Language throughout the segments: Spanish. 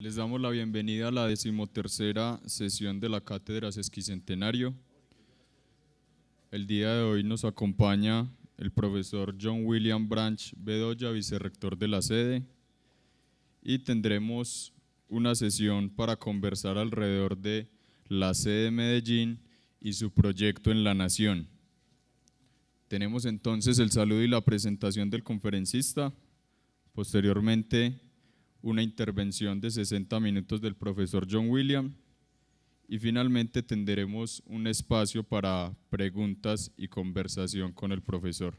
Les damos la bienvenida a la decimotercera sesión de la Cátedra Sesquicentenario. El día de hoy nos acompaña el profesor John William Branch Bedoya, vicerrector de la sede, y tendremos una sesión para conversar alrededor de la sede Medellín y su proyecto en la nación. Tenemos entonces el saludo y la presentación del conferencista. Posteriormente una intervención de 60 minutos del profesor John William y finalmente tendremos un espacio para preguntas y conversación con el profesor.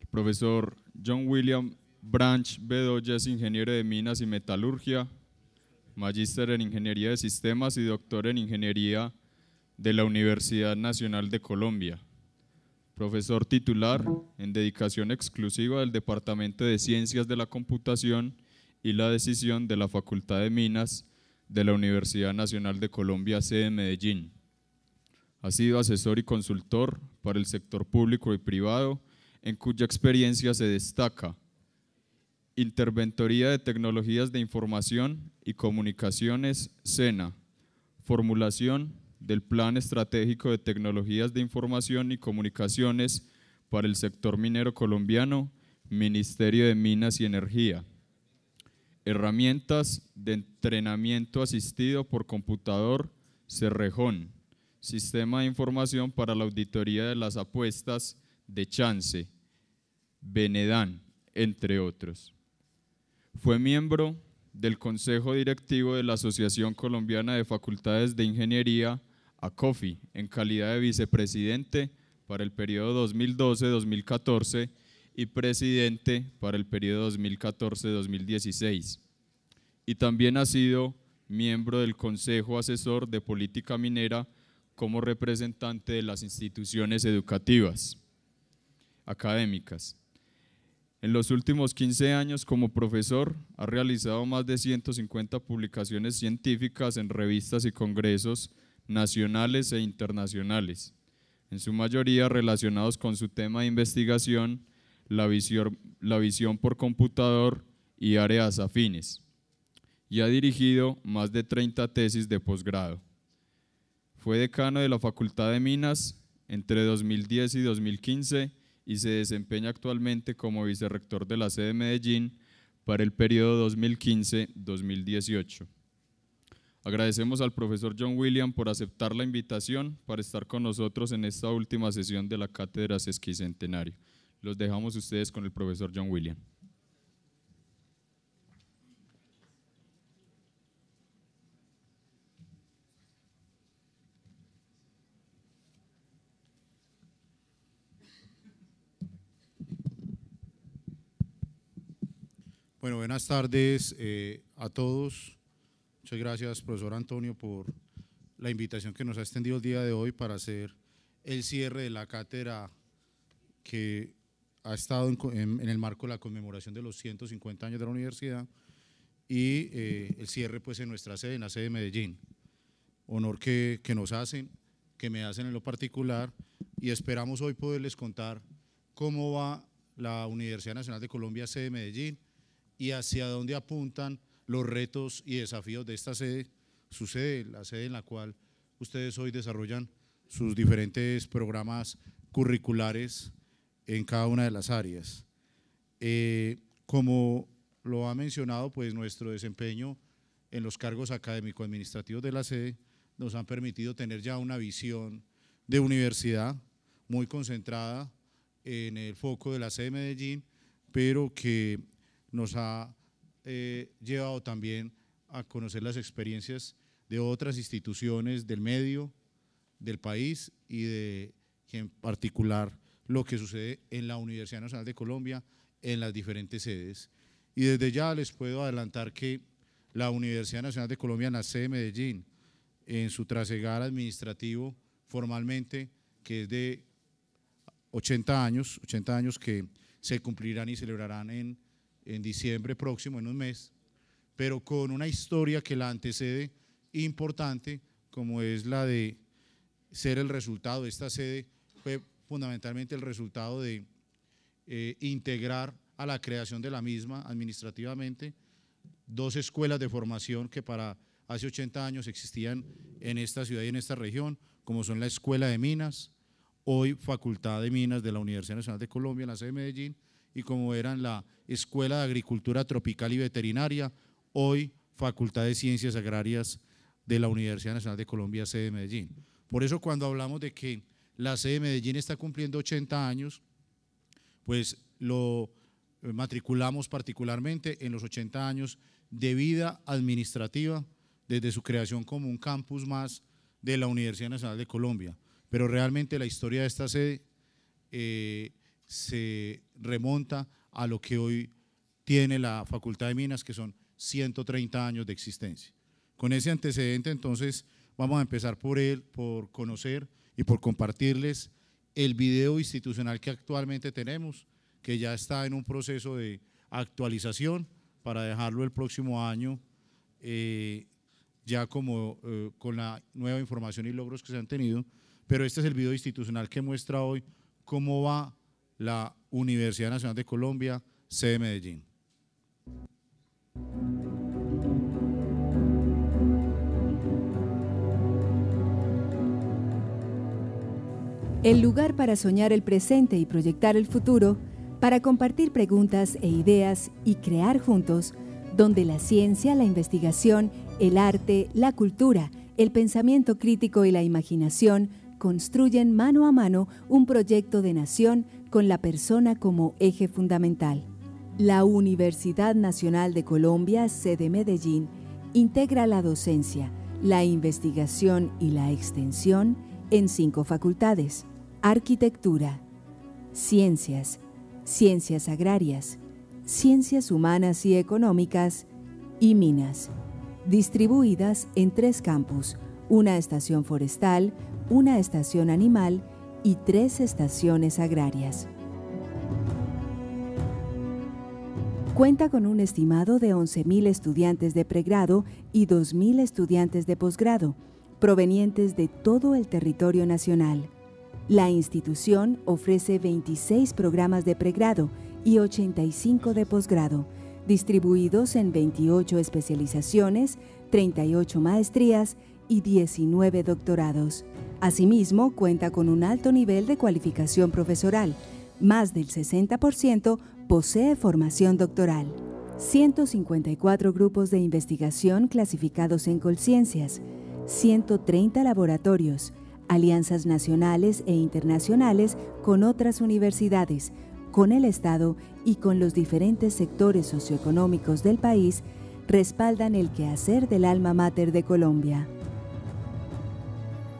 El profesor John William Branch Bedoya es ingeniero de minas y metalurgia, magíster en ingeniería de sistemas y doctor en ingeniería de la Universidad Nacional de Colombia profesor titular en dedicación exclusiva del Departamento de Ciencias de la Computación y la decisión de la Facultad de Minas de la Universidad Nacional de Colombia, sede Medellín. Ha sido asesor y consultor para el sector público y privado, en cuya experiencia se destaca Interventoría de Tecnologías de Información y Comunicaciones, SENA, Formulación, del Plan Estratégico de Tecnologías de Información y Comunicaciones para el Sector Minero Colombiano, Ministerio de Minas y Energía. Herramientas de entrenamiento asistido por computador, Cerrejón. Sistema de información para la auditoría de las apuestas de Chance, Benedán, entre otros. Fue miembro del Consejo Directivo de la Asociación Colombiana de Facultades de Ingeniería a COFI en calidad de vicepresidente para el periodo 2012-2014 y presidente para el periodo 2014-2016. Y también ha sido miembro del Consejo Asesor de Política Minera como representante de las instituciones educativas académicas. En los últimos 15 años como profesor ha realizado más de 150 publicaciones científicas en revistas y congresos nacionales e internacionales, en su mayoría relacionados con su tema de investigación, la visión, por computador y áreas afines, y ha dirigido más de 30 tesis de posgrado. Fue decano de la Facultad de Minas entre 2010 y 2015 y se desempeña actualmente como vicerrector de la sede de Medellín para el periodo 2015-2018. Agradecemos al profesor John William por aceptar la invitación para estar con nosotros en esta última sesión de la Cátedra Sesquicentenario. Los dejamos ustedes con el profesor John William. Bueno, buenas tardes eh, a todos. Muchas gracias, profesor Antonio, por la invitación que nos ha extendido el día de hoy para hacer el cierre de la cátedra que ha estado en, el marco de la conmemoración de los 150 años de la universidad y eh, el cierre pues en nuestra sede, en la sede de Medellín. Honor que, que nos hacen, que me hacen en lo particular y esperamos hoy poderles contar cómo va la Universidad Nacional de Colombia, sede de Medellín, y hacia dónde apuntan los retos y desafíos de esta sede, su sede, la sede en la cual ustedes hoy desarrollan sus diferentes programas curriculares en cada una de las áreas. Eh, como lo ha mencionado, pues nuestro desempeño en los cargos académico-administrativos de la sede nos han permitido tener ya una visión de universidad muy concentrada en el foco de la sede de Medellín, pero que nos ha eh, llevado también a conocer las experiencias de otras instituciones del medio, del país y de en particular lo que sucede en la Universidad Nacional de Colombia en las diferentes sedes. Y desde ya les puedo adelantar que la Universidad Nacional de Colombia, nace en Medellín, en su trasegar administrativo formalmente, que es de 80 años, 80 años que se cumplirán y celebrarán en en diciembre próximo, en un mes, pero con una historia que la antecede importante, como es la de ser el resultado de esta sede, fue fundamentalmente el resultado de eh, integrar a la creación de la misma administrativamente dos escuelas de formación que para hace 80 años existían en esta ciudad y en esta región, como son la Escuela de Minas, hoy Facultad de Minas de la Universidad Nacional de Colombia, en la sede de Medellín, y como eran la Escuela de Agricultura Tropical y Veterinaria, hoy Facultad de Ciencias Agrarias de la Universidad Nacional de Colombia, sede de Medellín. Por eso cuando hablamos de que la sede de Medellín está cumpliendo 80 años, pues lo eh, matriculamos particularmente en los 80 años de vida administrativa desde su creación como un campus más de la Universidad Nacional de Colombia. Pero realmente la historia de esta sede eh, se remonta a lo que hoy tiene la Facultad de Minas, que son 130 años de existencia. Con ese antecedente, entonces, vamos a empezar por él, por conocer y por compartirles el video institucional que actualmente tenemos, que ya está en un proceso de actualización para dejarlo el próximo año eh, ya como eh, con la nueva información y logros que se han tenido, pero este es el video institucional que muestra hoy cómo va la Universidad Nacional de Colombia, sede Medellín. El lugar para soñar el presente y proyectar el futuro, para compartir preguntas e ideas y crear juntos, donde la ciencia, la investigación, el arte, la cultura, el pensamiento crítico y la imaginación construyen mano a mano un proyecto de nación con la persona como eje fundamental. La Universidad Nacional de Colombia, sede Medellín, integra la docencia, la investigación y la extensión en cinco facultades. Arquitectura, Ciencias, Ciencias Agrarias, Ciencias Humanas y Económicas y Minas, distribuidas en tres campus, una estación forestal, una estación animal y tres estaciones agrarias. Cuenta con un estimado de 11.000 estudiantes de pregrado y 2.000 estudiantes de posgrado, provenientes de todo el territorio nacional. La institución ofrece 26 programas de pregrado y 85 de posgrado, distribuidos en 28 especializaciones, 38 maestrías y 19 doctorados. Asimismo, cuenta con un alto nivel de cualificación profesoral. Más del 60% posee formación doctoral. 154 grupos de investigación clasificados en Colciencias, 130 laboratorios, alianzas nacionales e internacionales con otras universidades, con el Estado y con los diferentes sectores socioeconómicos del país, respaldan el quehacer del alma mater de Colombia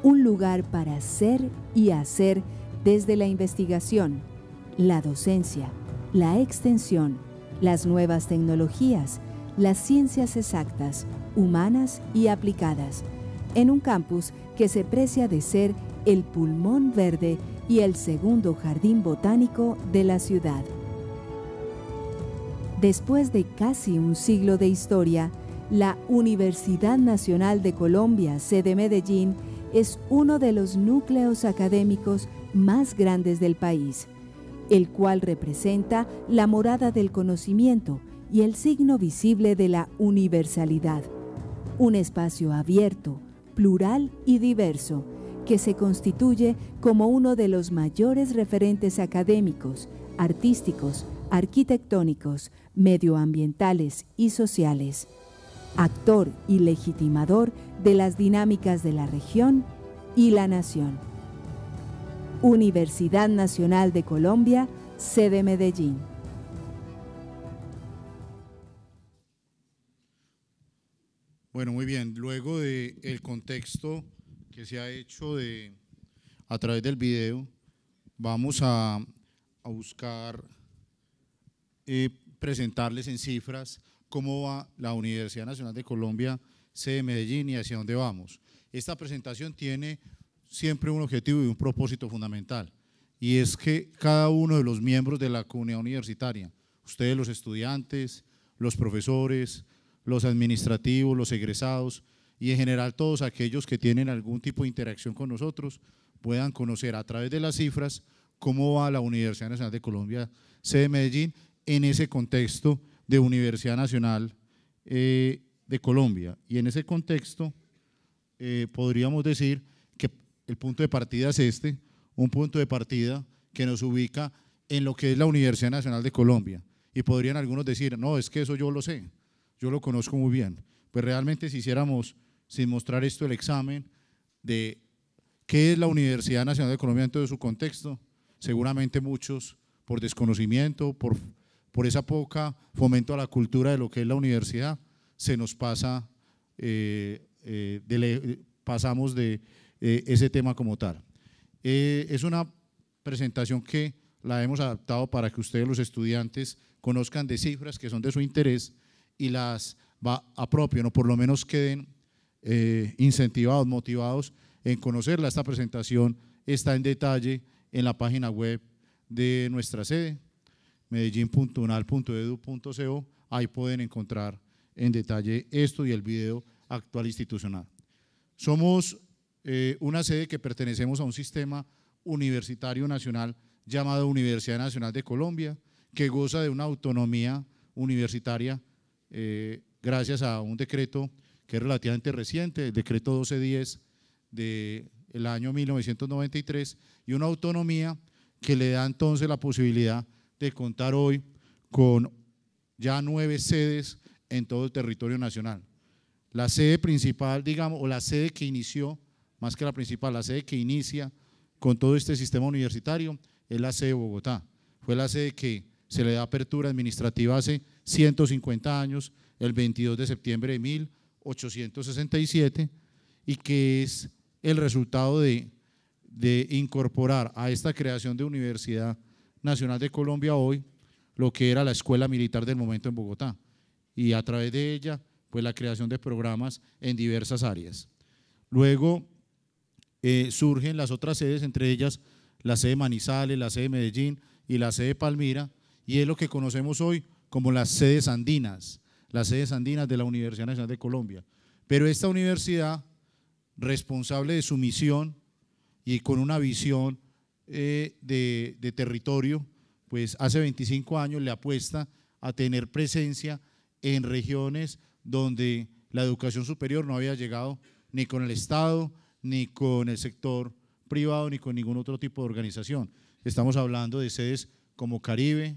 un lugar para ser y hacer desde la investigación, la docencia, la extensión, las nuevas tecnologías, las ciencias exactas, humanas y aplicadas, en un campus que se precia de ser el pulmón verde y el segundo jardín botánico de la ciudad. Después de casi un siglo de historia, la Universidad Nacional de Colombia, sede Medellín, es uno de los núcleos académicos más grandes del país, el cual representa la morada del conocimiento y el signo visible de la universalidad. Un espacio abierto, plural y diverso, que se constituye como uno de los mayores referentes académicos, artísticos, arquitectónicos, medioambientales y sociales. Actor y legitimador de las dinámicas de la región y la nación. Universidad Nacional de Colombia, sede Medellín. Bueno, muy bien. Luego del el contexto que se ha hecho de, a través del video, vamos a, buscar eh, presentarles en cifras cómo va la Universidad Nacional de Colombia sede Medellín y hacia dónde vamos. Esta presentación tiene siempre un objetivo y un propósito fundamental, y es que cada uno de los miembros de la comunidad universitaria, ustedes los estudiantes, los profesores, los administrativos, los egresados y en general todos aquellos que tienen algún tipo de interacción con nosotros, puedan conocer a través de las cifras cómo va la Universidad Nacional de Colombia, sede de Medellín, en ese contexto de Universidad Nacional eh, de Colombia. Y en ese contexto eh, podríamos decir que el punto de partida es este, un punto de partida que nos ubica en lo que es la Universidad Nacional de Colombia. Y podrían algunos decir, no, es que eso yo lo sé, yo lo conozco muy bien. Pues realmente si hiciéramos, sin mostrar esto, el examen de qué es la Universidad Nacional de Colombia en todo su contexto, seguramente muchos por desconocimiento, por, por esa poca fomento a la cultura de lo que es la universidad, se nos pasa, eh, eh, pasamos de eh, ese tema como tal. es una presentación que la hemos adaptado para que ustedes los estudiantes conozcan de cifras que son de su interés y las va apropien o por lo menos queden incentivados, motivados en conocerla. Esta presentación está en detalle en la página web de nuestra sede, medellin.unal.edu.co. Ahí pueden encontrar en detalle esto y el video actual institucional. Somos eh, una sede que pertenecemos a un sistema universitario nacional llamado Universidad Nacional de Colombia, que goza de una autonomía universitaria eh, gracias a un decreto que es relativamente reciente, el decreto 1210 del año 1993, y una autonomía que le da entonces la posibilidad de contar hoy con ya nueve sedes en todo el territorio nacional. La sede principal, digamos, o la sede que inició, más que la principal, la sede que inicia con todo este sistema universitario es la sede de Bogotá. Fue la sede que se le da apertura administrativa hace 150 años, el 22 de septiembre de 1867, y que es el resultado de, de incorporar a esta creación de Universidad Nacional de Colombia hoy lo que era la Escuela Militar del momento en Bogotá y a través de ella, pues la creación de programas en diversas áreas. Luego eh, surgen las otras sedes, entre ellas la sede Manizales, la sede Medellín y la sede Palmira, y es lo que conocemos hoy como las sedes andinas, las sedes andinas de la Universidad Nacional de Colombia. Pero esta universidad, responsable de su misión y con una visión eh, de, de territorio, pues hace 25 años le apuesta a tener presencia en regiones donde la educación superior no había llegado ni con el Estado, ni con el sector privado, ni con ningún otro tipo de organización. Estamos hablando de sedes como Caribe,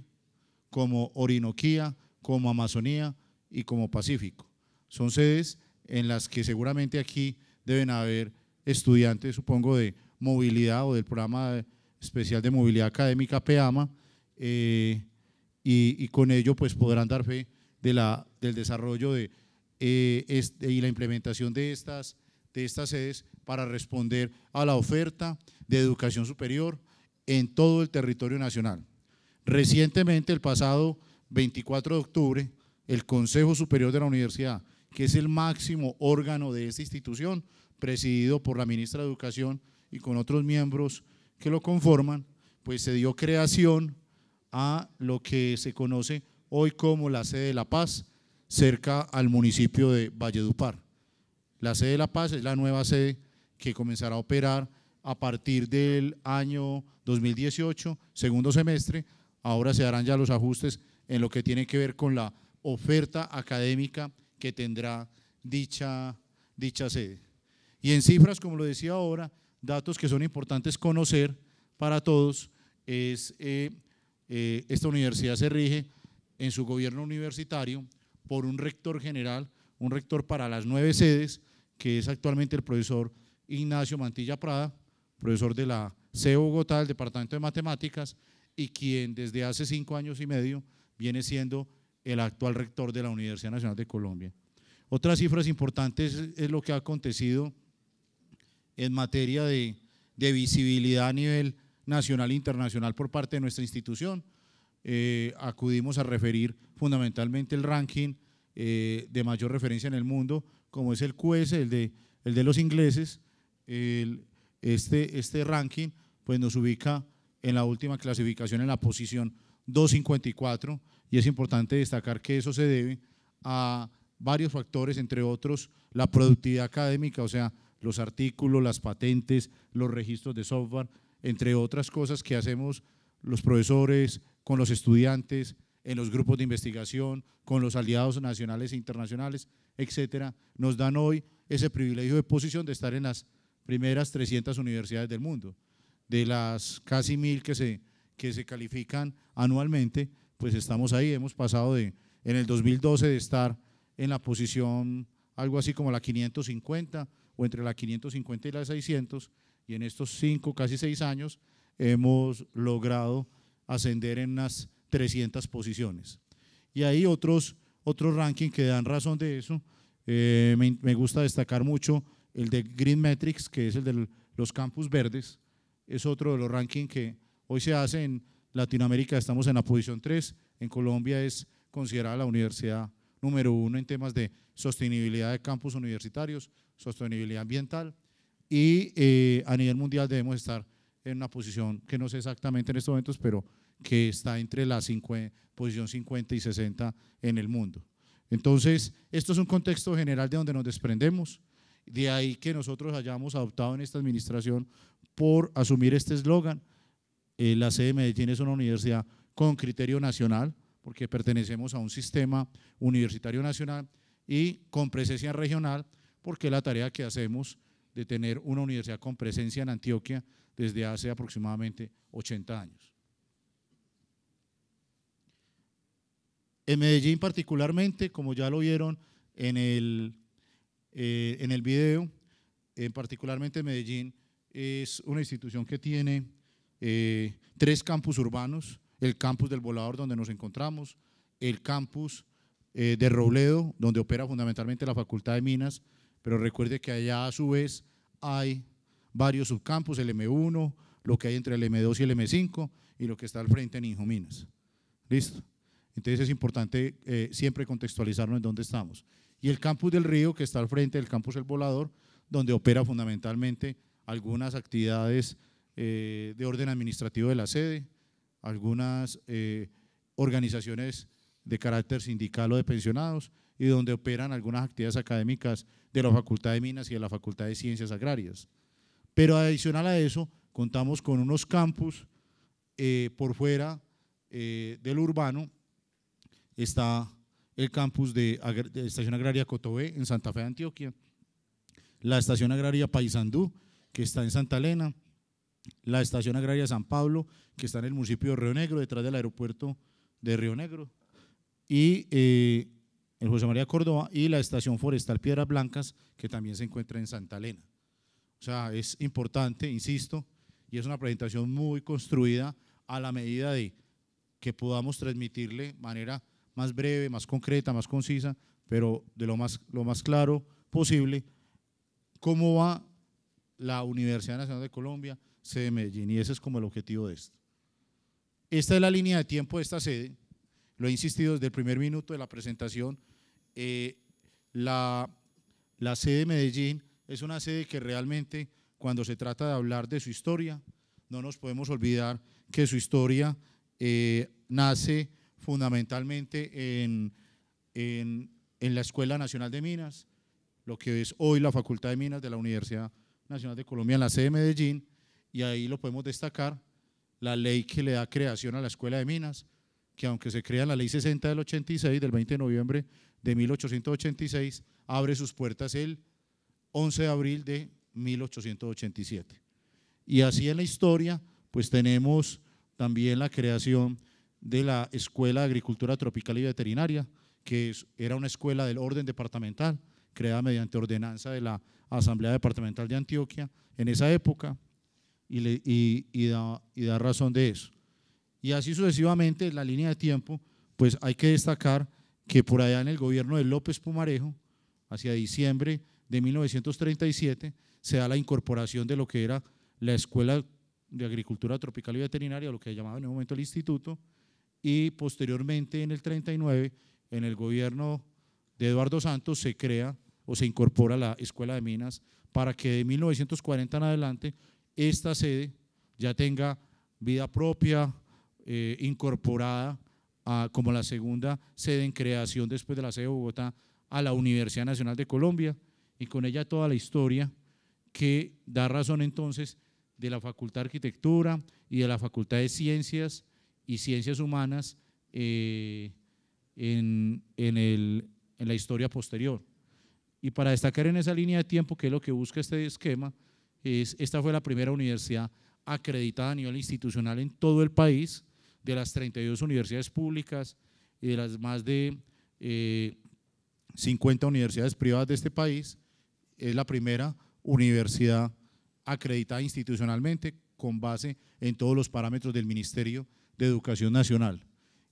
como Orinoquía, como Amazonía y como Pacífico. Son sedes en las que seguramente aquí deben haber estudiantes, supongo, de movilidad o del programa especial de movilidad académica PEAMA, eh, y, y con ello pues podrán dar fe del desarrollo de, eh, y la implementación de estas, de estas sedes para responder a la oferta de educación superior en todo el territorio nacional. Recientemente, el pasado 24 de octubre, el Consejo Superior de la Universidad, que es el máximo órgano de esta institución, presidido por la ministra de Educación y con otros miembros que lo conforman, pues se dio creación a lo que se conoce hoy como la sede de La Paz, cerca al municipio de Valledupar. La sede de La Paz es la nueva sede que comenzará a operar a partir del año 2018, segundo semestre. Ahora se harán ya los ajustes en lo que tiene que ver con la oferta académica que tendrá dicha, dicha sede. Y en cifras, como lo decía ahora, datos que son importantes conocer para todos, es eh, eh, esta universidad se rige en su gobierno universitario por un rector general, un rector para las nueve sedes, que es actualmente el profesor Ignacio Mantilla Prada, profesor de la CEU Bogotá, del Departamento de Matemáticas, y quien desde hace cinco años y medio viene siendo el actual rector de la Universidad Nacional de Colombia. Otras cifras importantes es lo que ha acontecido en materia de visibilidad a nivel nacional e internacional por parte de nuestra institución. Eh, acudimos a referir fundamentalmente el ranking eh, de mayor referencia en el mundo, como es el QS, el de, el de los ingleses. este, este ranking pues nos ubica en la última clasificación en la posición 254 y es importante destacar que eso se debe a varios factores, entre otros la productividad académica, o sea, los artículos, las patentes, los registros de software, entre otras cosas que hacemos los profesores, con los estudiantes, en los grupos de investigación, con los aliados nacionales e internacionales, etcétera, nos dan hoy ese privilegio de posición de estar en las primeras 300 universidades del mundo. De las casi mil que se, que se califican anualmente, pues estamos ahí, hemos pasado de, en el 2012 de estar en la posición algo así como la 550 o entre la 550 y la 600, y en estos cinco, casi seis años hemos logrado ascender en unas 300 posiciones. Y hay otros, otros rankings que dan razón de eso. Eh, me, gusta destacar mucho el de Green Metrics, que es el de los campus verdes. Es otro de los rankings que hoy se hace en Latinoamérica, estamos en la posición 3. En Colombia es considerada la universidad número uno en temas de sostenibilidad de campus universitarios, sostenibilidad ambiental y eh, a nivel mundial debemos estar en una posición que no sé exactamente en estos momentos, pero que está entre la posición 50 y 60 en el mundo. Entonces, esto es un contexto general de donde nos desprendemos, de ahí que nosotros hayamos adoptado en esta administración por asumir este eslogan. Eh, la sede de Medellín es una universidad con criterio nacional, porque pertenecemos a un sistema universitario nacional y con presencia regional, porque la tarea que hacemos de tener una universidad con presencia en Antioquia desde hace aproximadamente 80 años. En Medellín particularmente, como ya lo vieron en el, video, eh, en el video, particularmente Medellín es una institución que tiene eh, tres campus urbanos, el campus del Volador donde nos encontramos, el campus eh, de Robledo, donde opera fundamentalmente la Facultad de Minas, pero recuerde que allá a su vez hay varios subcampus el M1, lo que hay entre el M2 y el M5 y lo que está al frente en Injuminas. ¿Listo? Entonces es importante eh, siempre contextualizarnos en dónde estamos. Y el campus del río, que está al frente del campus El Volador, donde opera fundamentalmente algunas actividades eh, de orden administrativo de la sede, algunas eh, organizaciones de carácter sindical o de pensionados y donde operan algunas actividades académicas de la Facultad de Minas y de la Facultad de Ciencias Agrarias. Pero adicional a eso, contamos con unos campus eh, por fuera eh, del urbano. Está el campus de, Estación Agraria Cotobé en Santa Fe de Antioquia, la Estación Agraria Paysandú, que está en Santa Elena, la Estación Agraria San Pablo, que está en el municipio de Río Negro, detrás del aeropuerto de Río Negro, y eh, el José María Córdoba, y la Estación Forestal Piedras Blancas, que también se encuentra en Santa Elena. O sea, es importante, insisto, y es una presentación muy construida a la medida de que podamos transmitirle de manera más breve, más concreta, más concisa, pero de lo más, lo más claro posible, cómo va la Universidad Nacional de Colombia, sede de Medellín, y ese es como el objetivo de esto. Esta es la línea de tiempo de esta sede, lo he insistido desde el primer minuto de la presentación, eh, la, la sede de Medellín es una sede que realmente cuando se trata de hablar de su historia, no nos podemos olvidar que su historia eh, nace fundamentalmente en, en, la Escuela Nacional de Minas, lo que es hoy la Facultad de Minas de la Universidad Nacional de Colombia en la sede de Medellín, y ahí lo podemos destacar, la ley que le da creación a la Escuela de Minas, que aunque se crea en la ley 60 del 86, del 20 de noviembre de 1886, abre sus puertas el 11 de abril de 1887. Y así en la historia, pues tenemos también la creación de la Escuela de Agricultura Tropical y Veterinaria, que era una escuela del orden departamental, creada mediante ordenanza de la Asamblea Departamental de Antioquia en esa época, y, da, razón de eso. Y así sucesivamente, en la línea de tiempo, pues hay que destacar que por allá en el gobierno de López Pumarejo, hacia diciembre de 1937 se da la incorporación de lo que era la Escuela de Agricultura Tropical y Veterinaria, lo que llamaba en un momento el instituto, y posteriormente en el 39, en el gobierno de Eduardo Santos, se crea o se incorpora la Escuela de Minas para que de 1940 en adelante esta sede ya tenga vida propia, eh, incorporada como la segunda sede en creación después de la sede de Bogotá a la Universidad Nacional de Colombia y con ella toda la historia que da razón entonces de la Facultad de Arquitectura y de la Facultad de Ciencias y Ciencias Humanas eh, en, la historia posterior. Y para destacar en esa línea de tiempo, que es lo que busca este esquema, es, esta fue la primera universidad acreditada a nivel institucional en todo el país, de las 32 universidades públicas y de las más de 50 eh, universidades privadas de este país, es la primera universidad acreditada institucionalmente con base en todos los parámetros del Ministerio de Educación Nacional.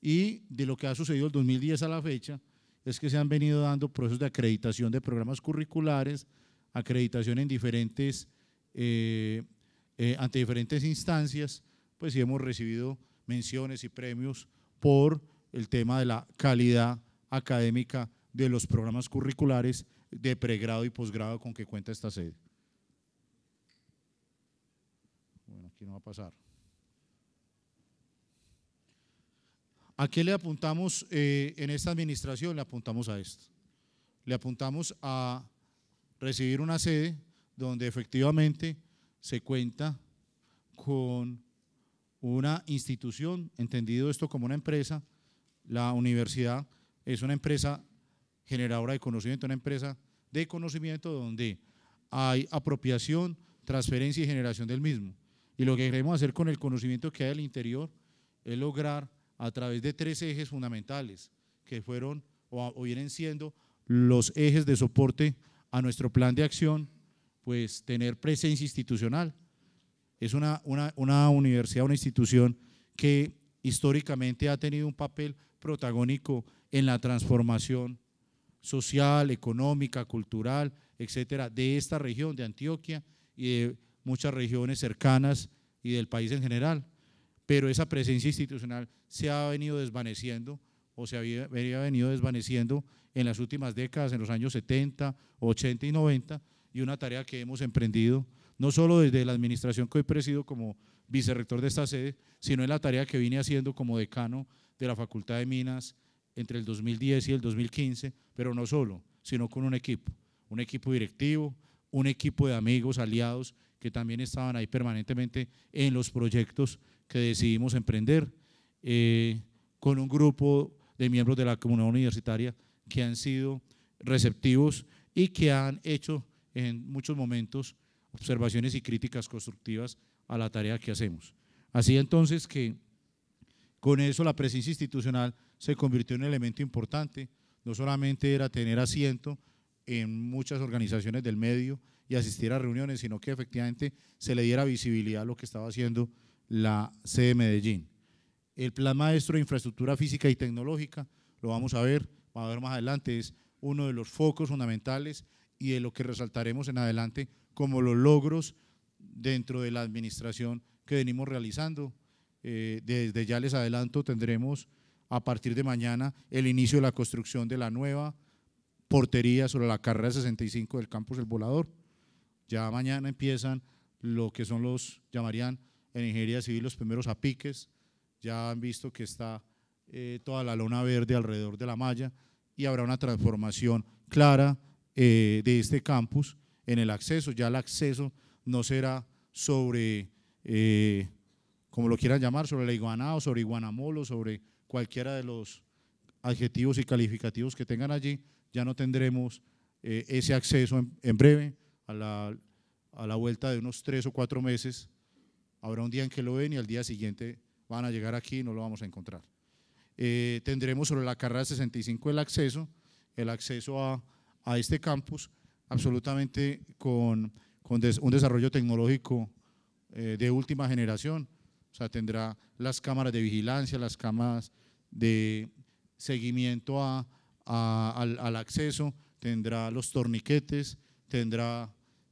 Y de lo que ha sucedido el 2010 a la fecha es que se han venido dando procesos de acreditación de programas curriculares, acreditación en diferentes, eh, eh, ante diferentes instancias, pues hemos recibido menciones y premios por el tema de la calidad académica de los programas curriculares de pregrado y posgrado con que cuenta esta sede. Bueno, aquí no va a pasar. ¿A qué le apuntamos eh, en esta administración? Le apuntamos a esto. Le apuntamos a recibir una sede donde efectivamente se cuenta con una institución, entendido esto como una empresa, la universidad es una empresa generadora de conocimiento, una empresa de conocimiento donde hay apropiación, transferencia y generación del mismo. Y lo que queremos hacer con el conocimiento que hay al interior es lograr a través de tres ejes fundamentales que fueron o, vienen siendo los ejes de soporte a nuestro plan de acción, pues tener presencia institucional. Es una, una, una universidad, una institución que históricamente ha tenido un papel protagónico en la transformación social, económica, cultural, etcétera, de esta región de Antioquia y de muchas regiones cercanas y del país en general. Pero esa presencia institucional se ha venido desvaneciendo o se había, venido desvaneciendo en las últimas décadas, en los años 70, 80 y 90, y una tarea que hemos emprendido, no solo desde la administración que hoy presido como vicerrector de esta sede, sino en la tarea que vine haciendo como decano de la Facultad de Minas, entre el 2010 y el 2015, pero no solo, sino con un equipo, un equipo directivo, un equipo de amigos, aliados, que también estaban ahí permanentemente en los proyectos que decidimos emprender, eh, con un grupo de miembros de la comunidad universitaria que han sido receptivos y que han hecho en muchos momentos observaciones y críticas constructivas a la tarea que hacemos. Así entonces que con eso la presencia institucional se convirtió en un elemento importante. No solamente era tener asiento en muchas organizaciones del medio y asistir a reuniones, sino que efectivamente se le diera visibilidad a lo que estaba haciendo la sede de Medellín. El plan maestro de infraestructura física y tecnológica, lo vamos a ver, vamos a ver más adelante, es uno de los focos fundamentales y de lo que resaltaremos en adelante como los logros dentro de la administración que venimos realizando. Eh, desde ya les adelanto, tendremos a partir de mañana el inicio de la construcción de la nueva portería sobre la carrera 65 del campus El Volador. Ya mañana empiezan lo que son los, llamarían en ingeniería civil los primeros apiques, ya han visto que está eh, toda la lona verde alrededor de la malla y habrá una transformación clara eh, de este campus en el acceso, ya el acceso no será sobre, eh, como lo quieran llamar, sobre la iguana o sobre iguanamolo, sobre cualquiera de los adjetivos y calificativos que tengan allí, ya no tendremos eh, ese acceso en, breve, a la, vuelta de unos tres o cuatro meses, habrá un día en que lo ven y al día siguiente van a llegar aquí y no lo vamos a encontrar. Eh, tendremos sobre la carrera 65 el acceso, el acceso a, este campus, absolutamente con, un desarrollo tecnológico eh, de última generación, o sea, tendrá las cámaras de vigilancia, las cámaras de seguimiento al, acceso, tendrá los torniquetes, tendrá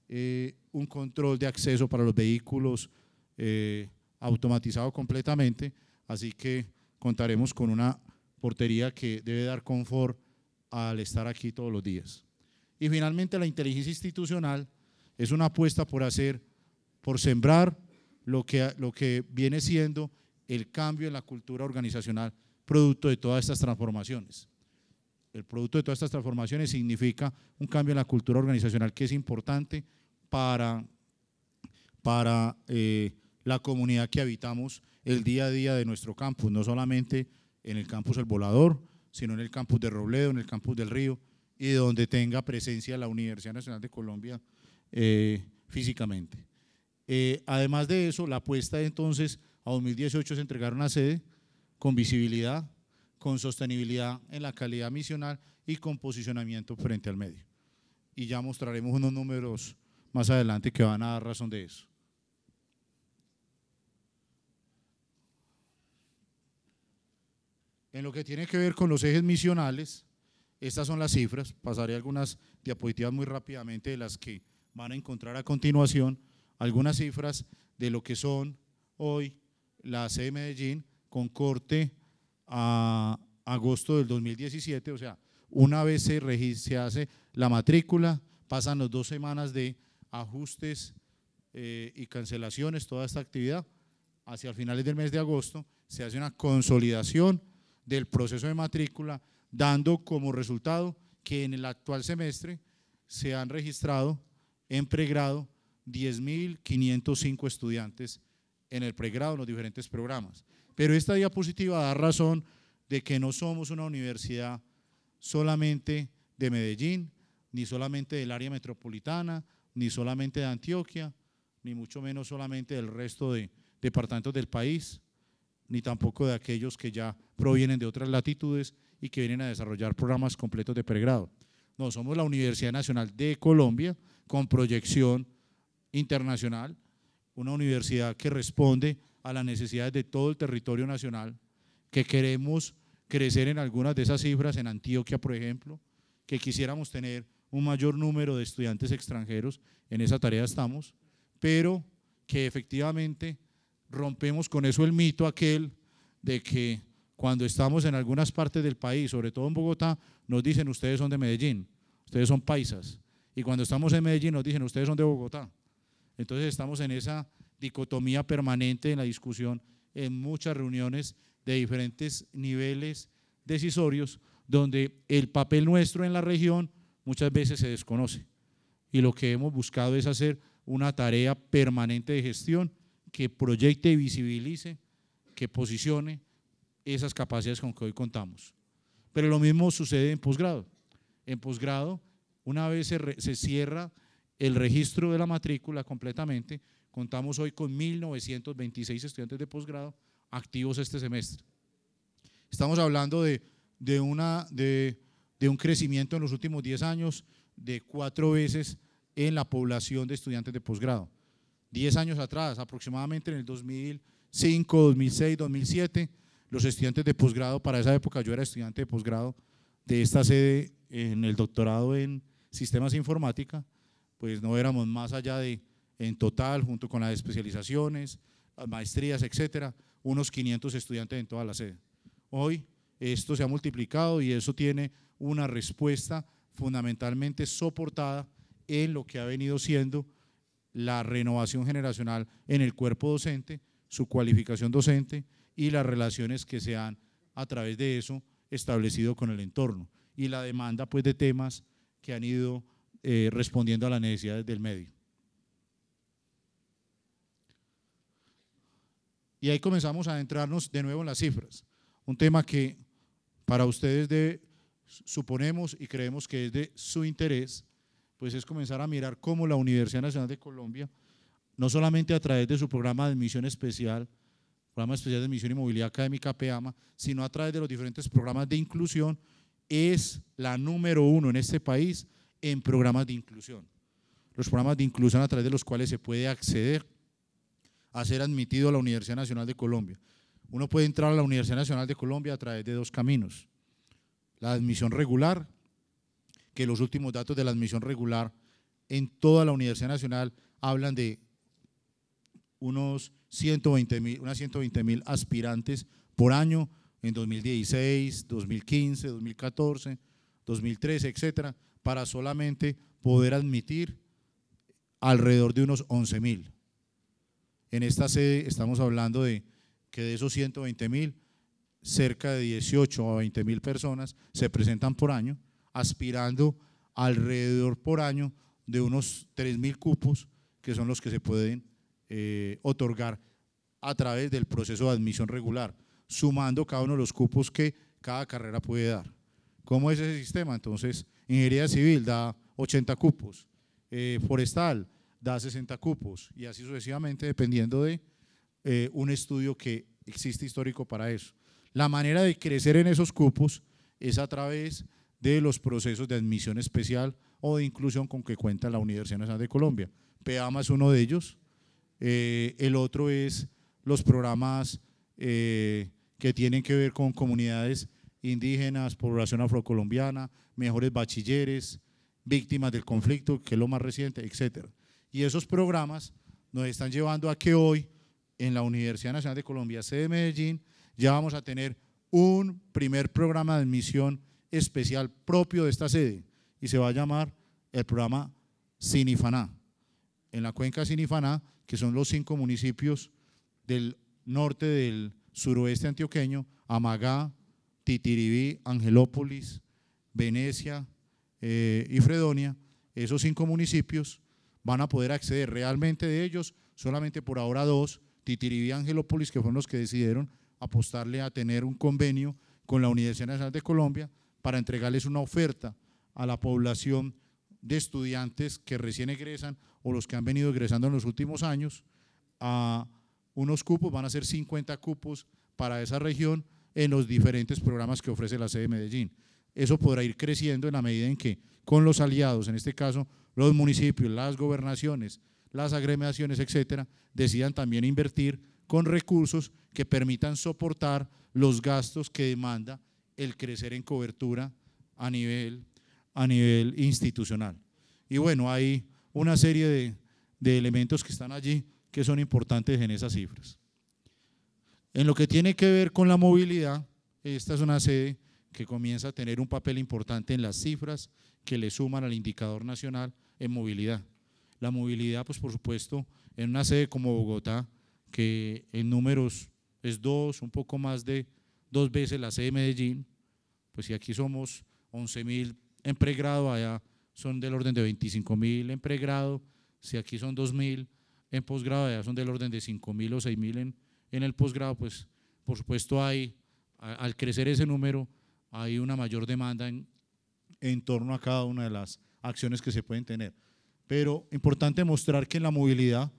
eh, un control de acceso para los vehículos eh, automatizado completamente. Así que contaremos con una portería que debe dar confort al estar aquí todos los días. Y finalmente la inteligencia institucional es una apuesta por hacer, por sembrar lo que, lo que viene siendo el cambio en la cultura organizacional producto de todas estas transformaciones. El producto de todas estas transformaciones significa un cambio en la cultura organizacional que es importante para, eh, la comunidad que habitamos el día a día de nuestro campus, no solamente en el campus El Volador, sino en el campus de Robledo, en el campus del Río y donde tenga presencia la Universidad Nacional de Colombia eh, físicamente. Eh, además de eso, la apuesta entonces a 2018 es entregar una sede con visibilidad, con sostenibilidad en la calidad misional y con posicionamiento frente al medio. Y ya mostraremos unos números más adelante que van a dar razón de eso. En lo que tiene que ver con los ejes misionales, estas son las cifras. Pasaré algunas diapositivas muy rápidamente de las que van a encontrar a continuación algunas cifras de lo que son hoy la C Medellín con corte a agosto del 2017, o sea, una vez se, se hace la matrícula, pasan las dos semanas de ajustes eh, y cancelaciones, toda esta actividad, hacia finales del mes de agosto se hace una consolidación del proceso de matrícula, dando como resultado que en el actual semestre se han registrado en pregrado 10.505 estudiantes en el pregrado, en los diferentes programas. Pero esta diapositiva da razón de que no somos una universidad solamente de Medellín, ni solamente del área metropolitana, ni solamente de Antioquia, ni mucho menos solamente del resto de departamentos del país, ni tampoco de aquellos que ya provienen de otras latitudes y que vienen a desarrollar programas completos de pregrado. No, somos la Universidad Nacional de Colombia con proyección internacional, una universidad que responde a las necesidades de todo el territorio nacional, que queremos crecer en algunas de esas cifras, en Antioquia, por ejemplo, que quisiéramos tener un mayor número de estudiantes extranjeros, en esa tarea estamos, pero que efectivamente rompemos con eso el mito aquel de que cuando estamos en algunas partes del país, sobre todo en Bogotá, nos dicen ustedes son de Medellín, ustedes son paisas, y cuando estamos en Medellín nos dicen ustedes son de Bogotá. Entonces estamos en esa dicotomía permanente en la discusión en muchas reuniones de diferentes niveles decisorios donde el papel nuestro en la región muchas veces se desconoce. Y lo que hemos buscado es hacer una tarea permanente de gestión que proyecte y visibilice, que posicione esas capacidades con que hoy contamos. Pero lo mismo sucede en posgrado. En posgrado, una vez se, se cierra el registro de la matrícula completamente. Contamos hoy con 1.926 estudiantes de posgrado activos este semestre. Estamos hablando de, de, una, de, un crecimiento en los últimos 10 años de cuatro veces en la población de estudiantes de posgrado. 10 años atrás, aproximadamente en el 2005, 2006, 2007, los estudiantes de posgrado, para esa época yo era estudiante de posgrado de esta sede en el doctorado en sistemas informática, pues no éramos más allá de, en total, junto con las especializaciones, las maestrías, etcétera, unos 500 estudiantes en toda la sede. Hoy esto se ha multiplicado y eso tiene una respuesta fundamentalmente soportada en lo que ha venido siendo la renovación generacional en el cuerpo docente, su cualificación docente y las relaciones que se han a través de eso establecido con el entorno y la demanda pues de temas que han ido eh, respondiendo a las necesidades del medio. Y ahí comenzamos a adentrarnos de nuevo en las cifras, un tema que para ustedes suponemos y creemos que es de su interés, pues es comenzar a mirar cómo la Universidad Nacional de Colombia, no solamente a través de su programa de admisión especial, programa especial de admisión y movilidad académica PEAMA, sino a través de los diferentes programas de inclusión, es la número uno en este país en programas de inclusión. Los programas de inclusión a través de los cuales se puede acceder a ser admitido a la Universidad Nacional de Colombia. Uno puede entrar a la Universidad Nacional de Colombia a través de dos caminos. La admisión regular, que los últimos datos de la admisión regular en toda la Universidad Nacional hablan de unos 120 mil, unas aspirantes por año en 2016, 2015, 2014, 2013, etcétera, para solamente poder admitir alrededor de unos 11.000. En esta sede estamos hablando de que de esos 120 mil, cerca de 18 a 20 mil personas se presentan por año, aspirando alrededor por año de unos 3.000 mil cupos, que son los que se pueden eh, otorgar a través del proceso de admisión regular, sumando cada uno de los cupos que cada carrera puede dar. ¿Cómo es ese sistema? Entonces, Ingeniería civil da 80 cupos, eh, forestal da 60 cupos y así sucesivamente dependiendo de eh, un estudio que existe histórico para eso. La manera de crecer en esos cupos es a través de los procesos de admisión especial o de inclusión con que cuenta la Universidad Nacional de Colombia. PEAMA es uno de ellos, eh, el otro es los programas que tienen que ver con comunidades indígenas, población afrocolombiana, mejores bachilleres, víctimas del conflicto, que es lo más reciente, etc. Y esos programas nos están llevando a que hoy en la Universidad Nacional de Colombia, sede de Medellín, ya vamos a tener un primer programa de admisión especial propio de esta sede y se va a llamar el programa Sinifaná. En la cuenca Sinifaná, que son los cinco municipios del norte del suroeste antioqueño, Amagá, Titiribí, Angelópolis, Venecia eh, y Fredonia, esos cinco municipios van a poder acceder realmente de ellos, solamente por ahora dos, Titiribí y Angelópolis, que fueron los que decidieron apostarle a tener un convenio con la Universidad Nacional de Colombia para entregarles una oferta a la población de estudiantes que recién egresan o los que han venido egresando en los últimos años a unos cupos, van a ser 50 cupos para esa región en los diferentes programas que ofrece la sede de Medellín. Eso podrá ir creciendo en la medida en que con los aliados, en este caso los municipios, las gobernaciones, las agremiaciones, etcétera, decidan también invertir con recursos que permitan soportar los gastos que demanda el crecer en cobertura a nivel, a nivel institucional. Y bueno, hay una serie de elementos que están allí que son importantes en esas cifras. En lo que tiene que ver con la movilidad, esta es una sede que comienza a tener un papel importante en las cifras que le suman al indicador nacional en movilidad. La movilidad, pues por supuesto, en una sede como Bogotá, que en números es dos, un poco más de dos veces la sede de Medellín, pues si aquí somos 11.000 mil en pregrado, allá son del orden de 25.000 mil en pregrado, si aquí son 2.000 mil en posgrado, allá son del orden de 5.000 mil o 6000 mil en en el posgrado, pues, por supuesto, hay, al crecer ese número, hay una mayor demanda en, torno a cada una de las acciones que se pueden tener. Pero importante mostrar que en la movilidad,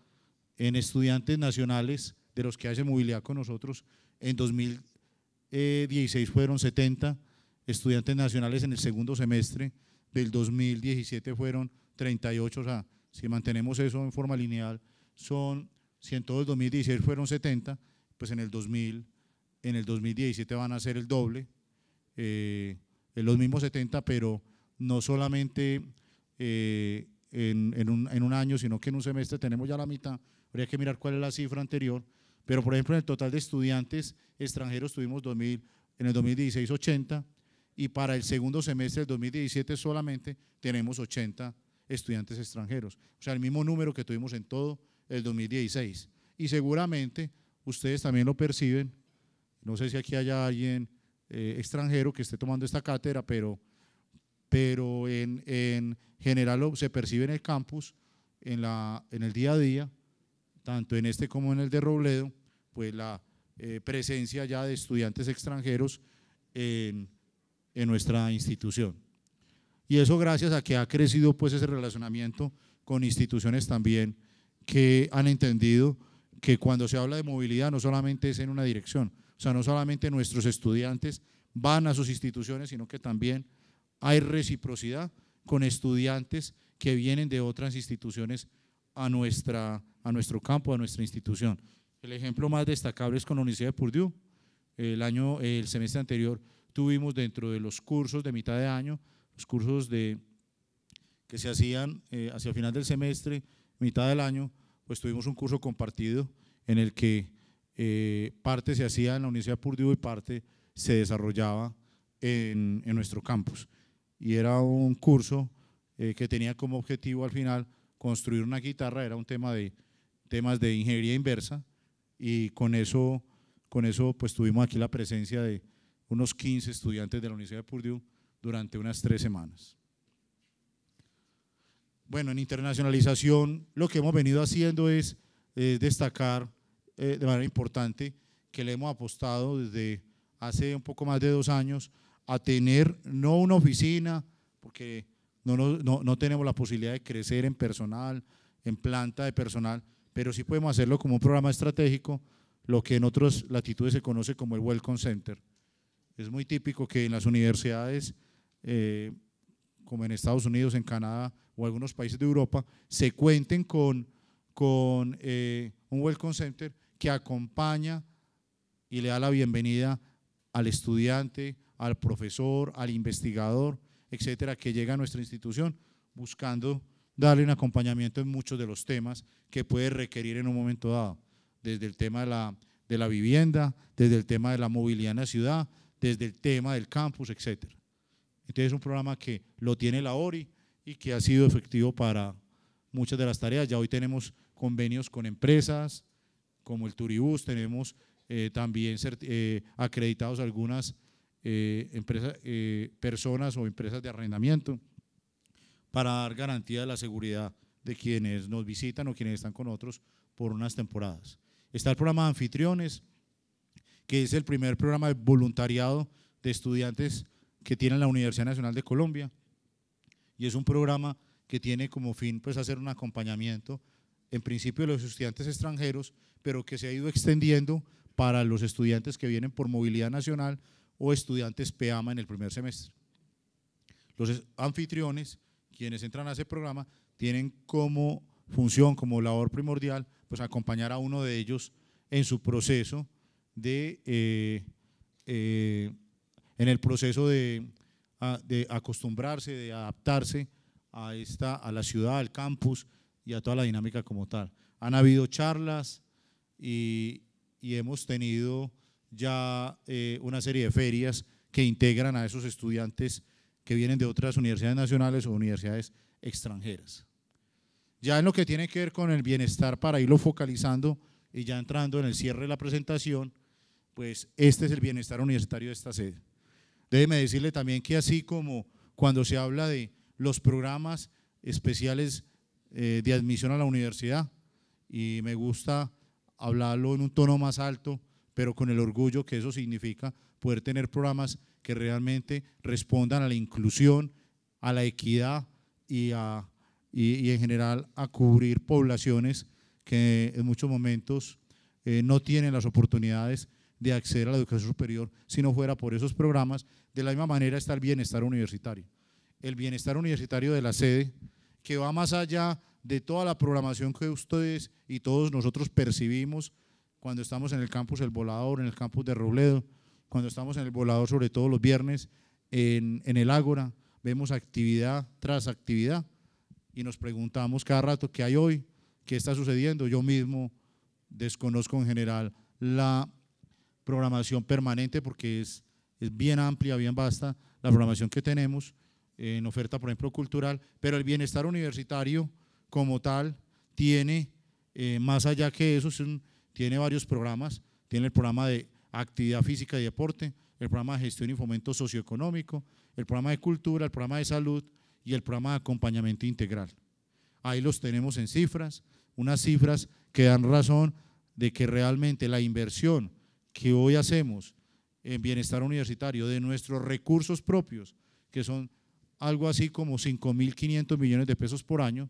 en estudiantes nacionales, de los que hacen movilidad con nosotros, en 2016 fueron 70 estudiantes nacionales, en el segundo semestre del 2017 fueron 38, o sea, si mantenemos eso en forma lineal, son si en todo el 2016 fueron 70, pues en el, 2000, en el 2017 van a ser el doble, eh, en los mismos 70, pero no solamente eh, en, un, año, sino que en un semestre tenemos ya la mitad. Habría que mirar cuál es la cifra anterior, pero por ejemplo en el total de estudiantes extranjeros tuvimos 2000, en el 2016 80 y para el segundo semestre del 2017 solamente tenemos 80 estudiantes extranjeros. O sea, el mismo número que tuvimos en todo el 2016. Y seguramente ustedes también lo perciben. No sé si aquí haya alguien eh, extranjero que esté tomando esta cátedra, pero, pero en, general se percibe en el campus, en, la, en el día a día, tanto en este como en el de Robledo, pues la eh, presencia ya de estudiantes extranjeros en, en nuestra institución. Y eso gracias a que ha crecido pues ese relacionamiento con instituciones también que han entendido que cuando se habla de movilidad no solamente es en una dirección, o sea, no solamente nuestros estudiantes van a sus instituciones, sino que también hay reciprocidad con estudiantes que vienen de otras instituciones a, nuestra, a nuestro campo, a nuestra institución. El ejemplo más destacable es con la Universidad de Purdue. El, año, el semestre anterior tuvimos dentro de los cursos de mitad de año, los cursos de, que se hacían eh, hacia el final del semestre, mitad del año, pues tuvimos un curso compartido en el que eh, parte se hacía en la Universidad de Purdue y parte se desarrollaba en, nuestro campus. Y era un curso eh, que tenía como objetivo al final construir una guitarra, era un tema de temas de ingeniería inversa y con eso, con eso pues tuvimos aquí la presencia de unos 15 estudiantes de la Universidad de Purdue durante unas tres semanas. Bueno, en internacionalización lo que hemos venido haciendo es eh, destacar eh, de manera importante que le hemos apostado desde hace un poco más de dos años a tener no una oficina, porque no, no, no tenemos la posibilidad de crecer en personal, en planta de personal, pero sí podemos hacerlo como un programa estratégico, lo que en otras latitudes se conoce como el Welcome Center. Es muy típico que en las universidades, eh, como en Estados Unidos, en Canadá, o algunos países de Europa se cuenten con, con eh, un Welcome Center que acompaña y le da la bienvenida al estudiante, al profesor, al investigador, etcétera, que llega a nuestra institución buscando darle un acompañamiento en muchos de los temas que puede requerir en un momento dado, desde el tema de la, de la vivienda, desde el tema de la movilidad en la ciudad, desde el tema del campus, etcétera. Entonces es un programa que lo tiene la ORI, y que ha sido efectivo para muchas de las tareas. Ya hoy tenemos convenios con empresas como el Turibus, tenemos eh, también eh, acreditados algunas eh, empresas, eh, personas o empresas de arrendamiento para dar garantía de la seguridad de quienes nos visitan o quienes están con nosotros por unas temporadas. Está el programa de anfitriones, que es el primer programa de voluntariado de estudiantes que tiene la Universidad Nacional de Colombia y es un programa que tiene como fin pues hacer un acompañamiento en principio de los estudiantes extranjeros, pero que se ha ido extendiendo para los estudiantes que vienen por movilidad nacional o estudiantes PEAMA en el primer semestre. Los anfitriones, quienes entran a ese programa, tienen como función, como labor primordial, pues acompañar a uno de ellos en su proceso de, eh, eh, en el proceso de de acostumbrarse, de adaptarse a, esta, a la ciudad, al campus y a toda la dinámica como tal. Han habido charlas y, hemos tenido ya eh, una serie de ferias que integran a esos estudiantes que vienen de otras universidades nacionales o universidades extranjeras. Ya en lo que tiene que ver con el bienestar, para irlo focalizando y ya entrando en el cierre de la presentación, pues este es el bienestar universitario de esta sede. Déjeme decirle también que así como cuando se habla de los programas especiales eh, de admisión a la universidad, y me gusta hablarlo en un tono más alto, pero con el orgullo que eso significa, poder tener programas que realmente respondan a la inclusión, a la equidad y, en general a cubrir poblaciones que en muchos momentos eh, no tienen las oportunidades de acceder a la educación superior si no fuera por esos programas. De la misma manera está el bienestar universitario. El bienestar universitario de la sede, que va más allá de toda la programación que ustedes y todos nosotros percibimos cuando estamos en el campus El Volador, en el campus de Robledo, cuando estamos en El Volador, sobre todo los viernes, en, el Ágora, vemos actividad tras actividad y nos preguntamos cada rato qué hay hoy, qué está sucediendo. Yo mismo desconozco en general la programación permanente porque es, es bien amplia, bien vasta la programación que tenemos eh, en oferta, por ejemplo, cultural, pero el bienestar universitario como tal tiene, eh, más allá que eso, tiene varios programas, tiene el programa de actividad física y deporte, el programa de gestión y fomento socioeconómico, el programa de cultura, el programa de salud y el programa de acompañamiento integral. Ahí los tenemos en cifras, unas cifras que dan razón de que realmente la inversión que hoy hacemos en bienestar universitario de nuestros recursos propios, que son algo así como 5.500 millones de pesos por año,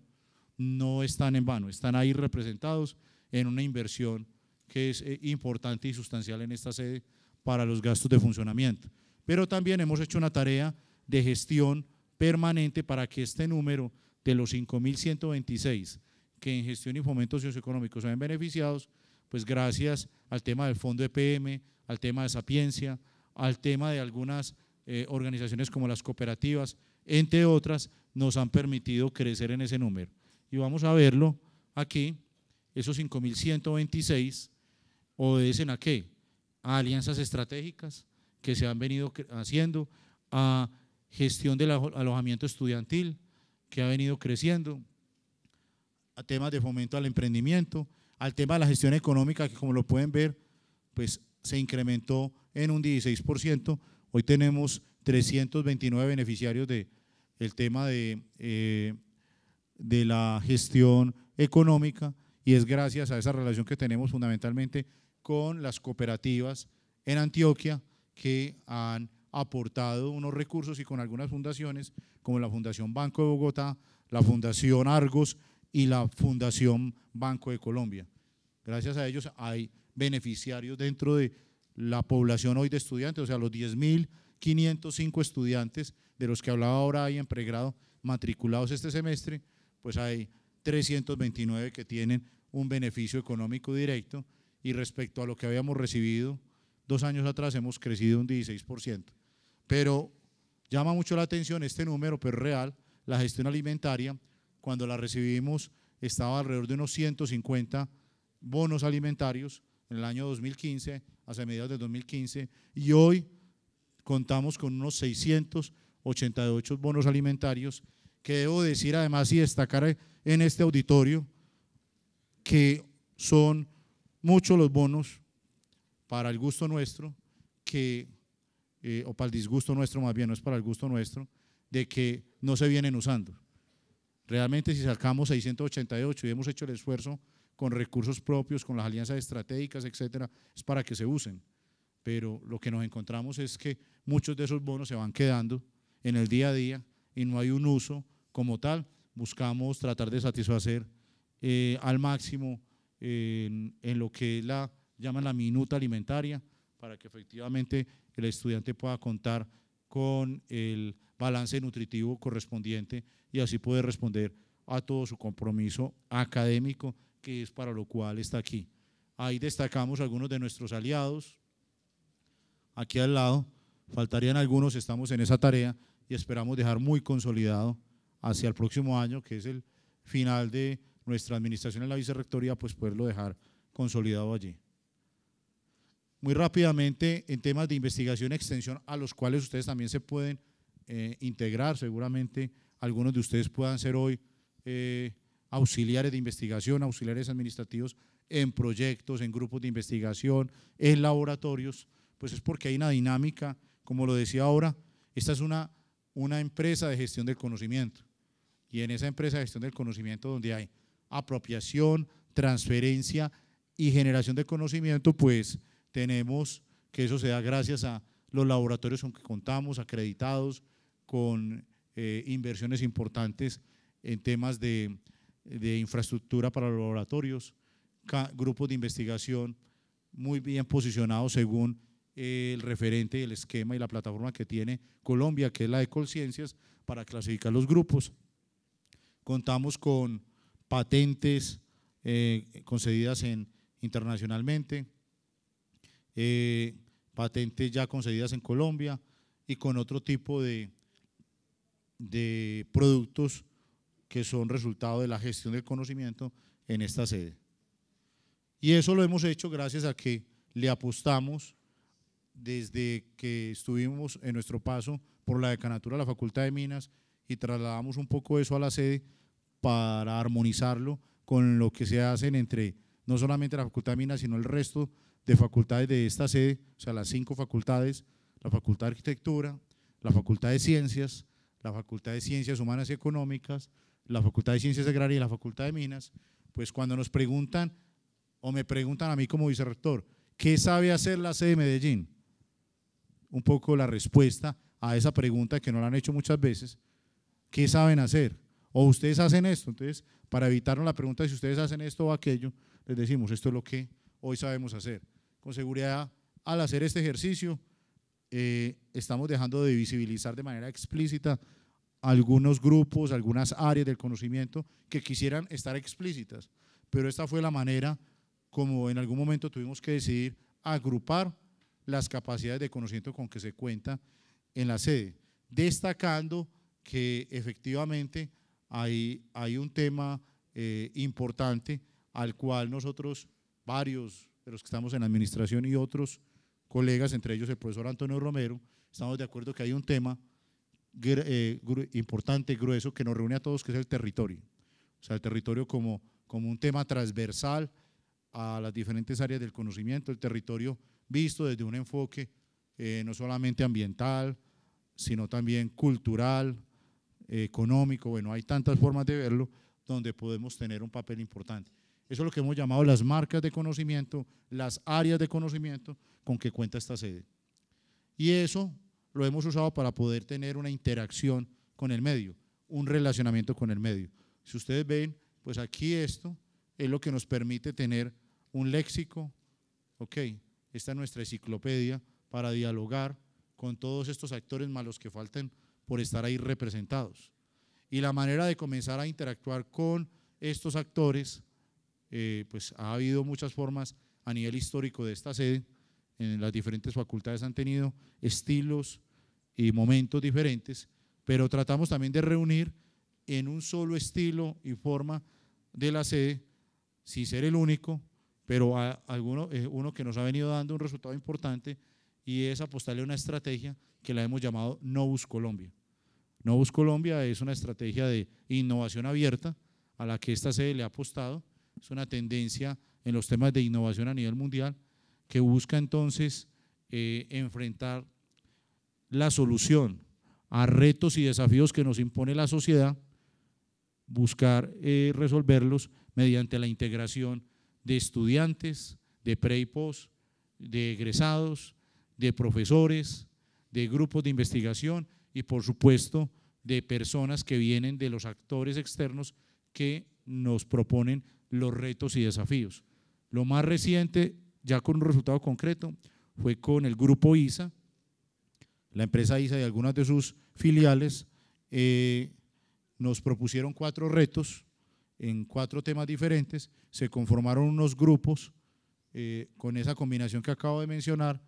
no están en vano, están ahí representados en una inversión que es eh, importante y sustancial en esta sede para los gastos de funcionamiento. Pero también hemos hecho una tarea de gestión permanente para que este número de los 5.126 que en gestión y fomento socioeconómico se beneficiados, pues gracias al tema del fondo EPM, al tema de Sapiencia, al tema de algunas eh, organizaciones como las cooperativas, entre otras, nos han permitido crecer en ese número. Y vamos a verlo aquí, esos 5.126 obedecen a qué? A alianzas estratégicas que se han venido haciendo, a gestión del alojamiento estudiantil que ha venido creciendo, a temas de fomento al emprendimiento, al tema de la gestión económica, que como lo pueden ver, pues se incrementó en un 16%. Hoy tenemos 329 beneficiarios del tema de, eh, de la gestión económica y es gracias a esa relación que tenemos fundamentalmente con las cooperativas en Antioquia que han aportado unos recursos y con algunas fundaciones como la Fundación Banco de Bogotá, la Fundación Argos, y la Fundación Banco de Colombia. Gracias a ellos hay beneficiarios dentro de la población hoy de estudiantes, o sea, los 10.505 estudiantes de los que hablaba ahora hay en pregrado matriculados este semestre, pues hay 329 que tienen un beneficio económico directo y respecto a lo que habíamos recibido dos años atrás hemos crecido un 16%. Pero llama mucho la atención este número, pero real, la gestión alimentaria cuando la recibimos estaba alrededor de unos 150 bonos alimentarios en el año 2015, hace mediados de 2015, y hoy contamos con unos 688 bonos alimentarios, que debo decir además y destacar en este auditorio que son muchos los bonos para el gusto nuestro, que, eh, o para el disgusto nuestro más bien, no es para el gusto nuestro, de que no se vienen usando. Realmente si sacamos 688 y hemos hecho el esfuerzo con recursos propios, con las alianzas estratégicas, etcétera, es para que se usen. Pero lo que nos encontramos es que muchos de esos bonos se van quedando en el día a día y no hay un uso como tal. Buscamos tratar de satisfacer eh, al máximo en, lo que la llaman la minuta alimentaria para que efectivamente el estudiante pueda contar con el balance nutritivo correspondiente y así poder responder a todo su compromiso académico que es para lo cual está aquí. Ahí destacamos algunos de nuestros aliados. Aquí al lado faltarían algunos, estamos en esa tarea y esperamos dejar muy consolidado hacia el próximo año, que es el final de nuestra administración en la vicerrectoría, pues poderlo dejar consolidado allí muy rápidamente en temas de investigación y extensión a los cuales ustedes también se pueden eh, integrar, seguramente algunos de ustedes puedan ser hoy eh, auxiliares de investigación, auxiliares administrativos en proyectos, en grupos de investigación, en laboratorios, pues es porque hay una dinámica, como lo decía ahora, esta es una, una empresa de gestión del conocimiento y en esa empresa de gestión del conocimiento donde hay apropiación, transferencia y generación de conocimiento, pues tenemos que eso sea gracias a los laboratorios con que contamos, acreditados, con eh, inversiones importantes en temas de, infraestructura para los laboratorios, grupos de investigación muy bien posicionados según el referente, el esquema y la plataforma que tiene Colombia, que es la de Colciencias, para clasificar los grupos. Contamos con patentes eh, concedidas internacionalmente, eh, patentes ya concedidas en Colombia y con otro tipo de, de productos que son resultado de la gestión del conocimiento en esta sede. Y eso lo hemos hecho gracias a que le apostamos desde que estuvimos en nuestro paso por la decanatura de la Facultad de Minas y trasladamos un poco eso a la sede para armonizarlo con lo que se hacen entre no solamente la Facultad de Minas, sino el resto de facultades de esta sede, o sea, las cinco facultades, la Facultad de Arquitectura, la Facultad de Ciencias, la Facultad de Ciencias Humanas y Económicas, la Facultad de Ciencias Agrarias y la Facultad de Minas, pues cuando nos preguntan o me preguntan a mí como vicerrector, ¿qué sabe hacer la sede de Medellín? Un poco la respuesta a esa pregunta que no la han hecho muchas veces, ¿qué saben hacer? O ustedes hacen esto, entonces para evitarnos la pregunta de si ustedes hacen esto o aquello, les decimos, esto es lo que hoy sabemos hacer con seguridad al hacer este ejercicio eh, estamos dejando de visibilizar de manera explícita algunos grupos, algunas áreas del conocimiento que quisieran estar explícitas, pero esta fue la manera como en algún momento tuvimos que decidir agrupar las capacidades de conocimiento con que se cuenta en la sede, destacando que efectivamente hay, hay un tema eh, importante al cual nosotros, varios de los que estamos en administración y otros colegas, entre ellos el profesor Antonio Romero, estamos de acuerdo que hay un tema eh, importante, grueso, que nos reúne a todos, que es el territorio. O sea, el territorio como, como un tema transversal a las diferentes áreas del conocimiento, el territorio visto desde un enfoque eh, no solamente ambiental, sino también cultural, económico, bueno, hay tantas formas de verlo donde podemos tener un papel importante. Eso es lo que hemos llamado las marcas de conocimiento, las áreas de conocimiento con que cuenta esta sede. Y eso lo hemos usado para poder tener una interacción con el medio, un relacionamiento con el medio. Si ustedes ven, pues aquí esto es lo que nos permite tener un léxico, ok, esta es nuestra enciclopedia para dialogar con todos estos actores malos que falten por estar ahí representados. Y la manera de comenzar a interactuar con estos actores eh, pues ha habido muchas formas a nivel histórico de esta sede, en las diferentes facultades han tenido estilos y momentos diferentes, pero tratamos también de reunir en un solo estilo y forma de la sede, sin ser el único, pero a alguno, eh, uno que nos ha venido dando un resultado importante y es apostarle a una estrategia que la hemos llamado Novus Colombia. Novus Colombia es una estrategia de innovación abierta a la que esta sede le ha apostado es una tendencia en los temas de innovación a nivel mundial que busca entonces eh, enfrentar la solución a retos y desafíos que nos impone la sociedad, buscar eh, resolverlos mediante la integración de estudiantes, de pre y post, de egresados, de profesores, de grupos de investigación y por supuesto de personas que vienen de los actores externos que nos proponen los retos y desafíos. Lo más reciente, ya con un resultado concreto, fue con el grupo ISA, la empresa ISA y algunas de sus filiales eh, nos propusieron cuatro retos en cuatro temas diferentes, se conformaron unos grupos eh, con esa combinación que acabo de mencionar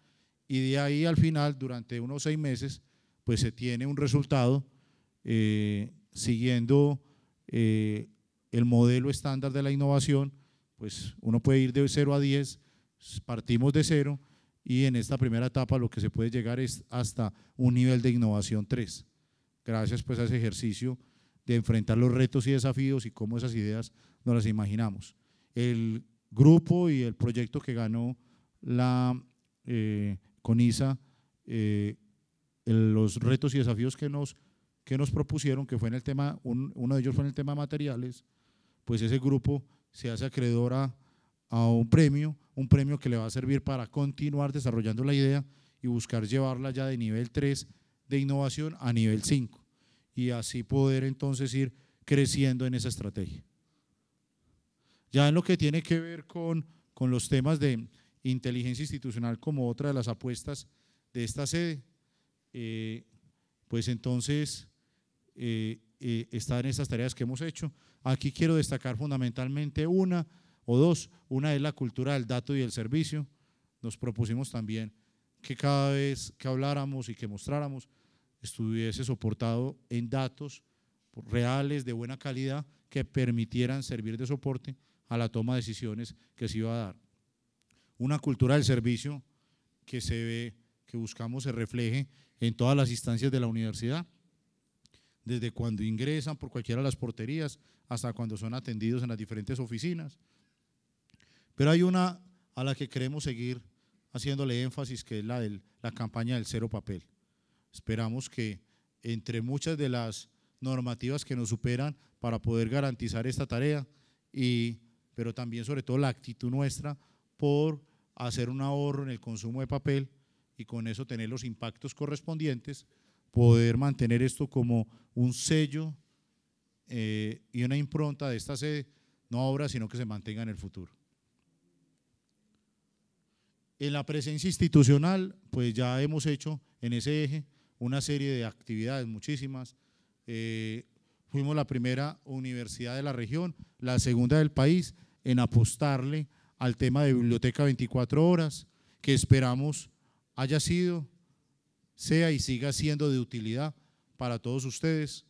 y de ahí al final, durante unos seis meses, pues se tiene un resultado eh, siguiendo el modelo estándar de la innovación, pues uno puede ir de 0 a 10, partimos de 0 y en esta primera etapa lo que se puede llegar es hasta un nivel de innovación 3. Gracias pues a ese ejercicio de enfrentar los retos y desafíos y cómo esas ideas nos las imaginamos. El grupo y el proyecto que ganó la eh, CONISA, eh, los retos y desafíos que nos, que nos propusieron, que fue en el tema, uno de ellos fue en el tema de materiales, pues ese grupo se hace acreedora a, un premio, un premio que le va a servir para continuar desarrollando la idea y buscar llevarla ya de nivel 3 de innovación a nivel 5 y así poder entonces ir creciendo en esa estrategia. Ya en lo que tiene que ver con, los temas de inteligencia institucional como otra de las apuestas de esta sede, eh, pues entonces eh, eh, está en están estas tareas que hemos hecho. Aquí quiero destacar fundamentalmente una o dos. Una es la cultura del dato y el servicio. Nos propusimos también que cada vez que habláramos y que mostráramos estuviese soportado en datos reales de buena calidad que permitieran servir de soporte a la toma de decisiones que se iba a dar. Una cultura del servicio que se ve, que buscamos se refleje en todas las instancias de la universidad desde cuando ingresan por cualquiera de las porterías hasta cuando son atendidos en las diferentes oficinas. Pero hay una a la que queremos seguir haciéndole énfasis, que es la de la campaña del cero papel. Esperamos que entre muchas de las normativas que nos superan para poder garantizar esta tarea, y, pero también sobre todo la actitud nuestra por hacer un ahorro en el consumo de papel y con eso tener los impactos correspondientes poder mantener esto como un sello eh, y una impronta de esta sede, no ahora, sino que se mantenga en el futuro. En la presencia institucional, pues ya hemos hecho en ese eje una serie de actividades, muchísimas. Eh, fuimos la primera universidad de la región, la segunda del país, en apostarle al tema de biblioteca 24 horas, que esperamos haya sido sea y siga siendo de utilidad para todos ustedes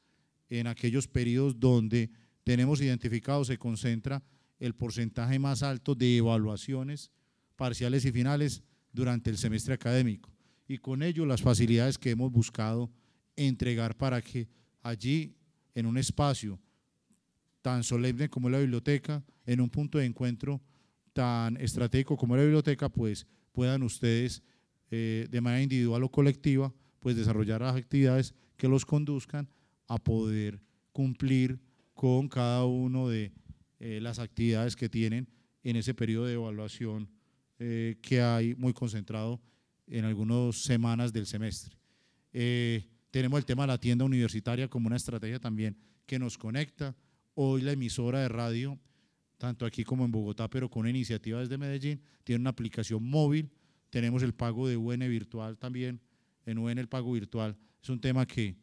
en aquellos periodos donde tenemos identificado, se concentra el porcentaje más alto de evaluaciones parciales y finales durante el semestre académico. Y con ello las facilidades que hemos buscado entregar para que allí, en un espacio tan solemne como la biblioteca, en un punto de encuentro tan estratégico como la biblioteca, pues puedan ustedes eh, de manera individual o colectiva, pues desarrollar las actividades que los conduzcan a poder cumplir con cada uno de eh, las actividades que tienen en ese periodo de evaluación eh, que hay muy concentrado en algunas semanas del semestre. tenemos el tema de la tienda universitaria como una estrategia también que nos conecta. Hoy la emisora de radio, tanto aquí como en Bogotá, pero con iniciativas de Medellín, tiene una aplicación móvil tenemos el pago de UN virtual también. En UN el pago virtual es un tema que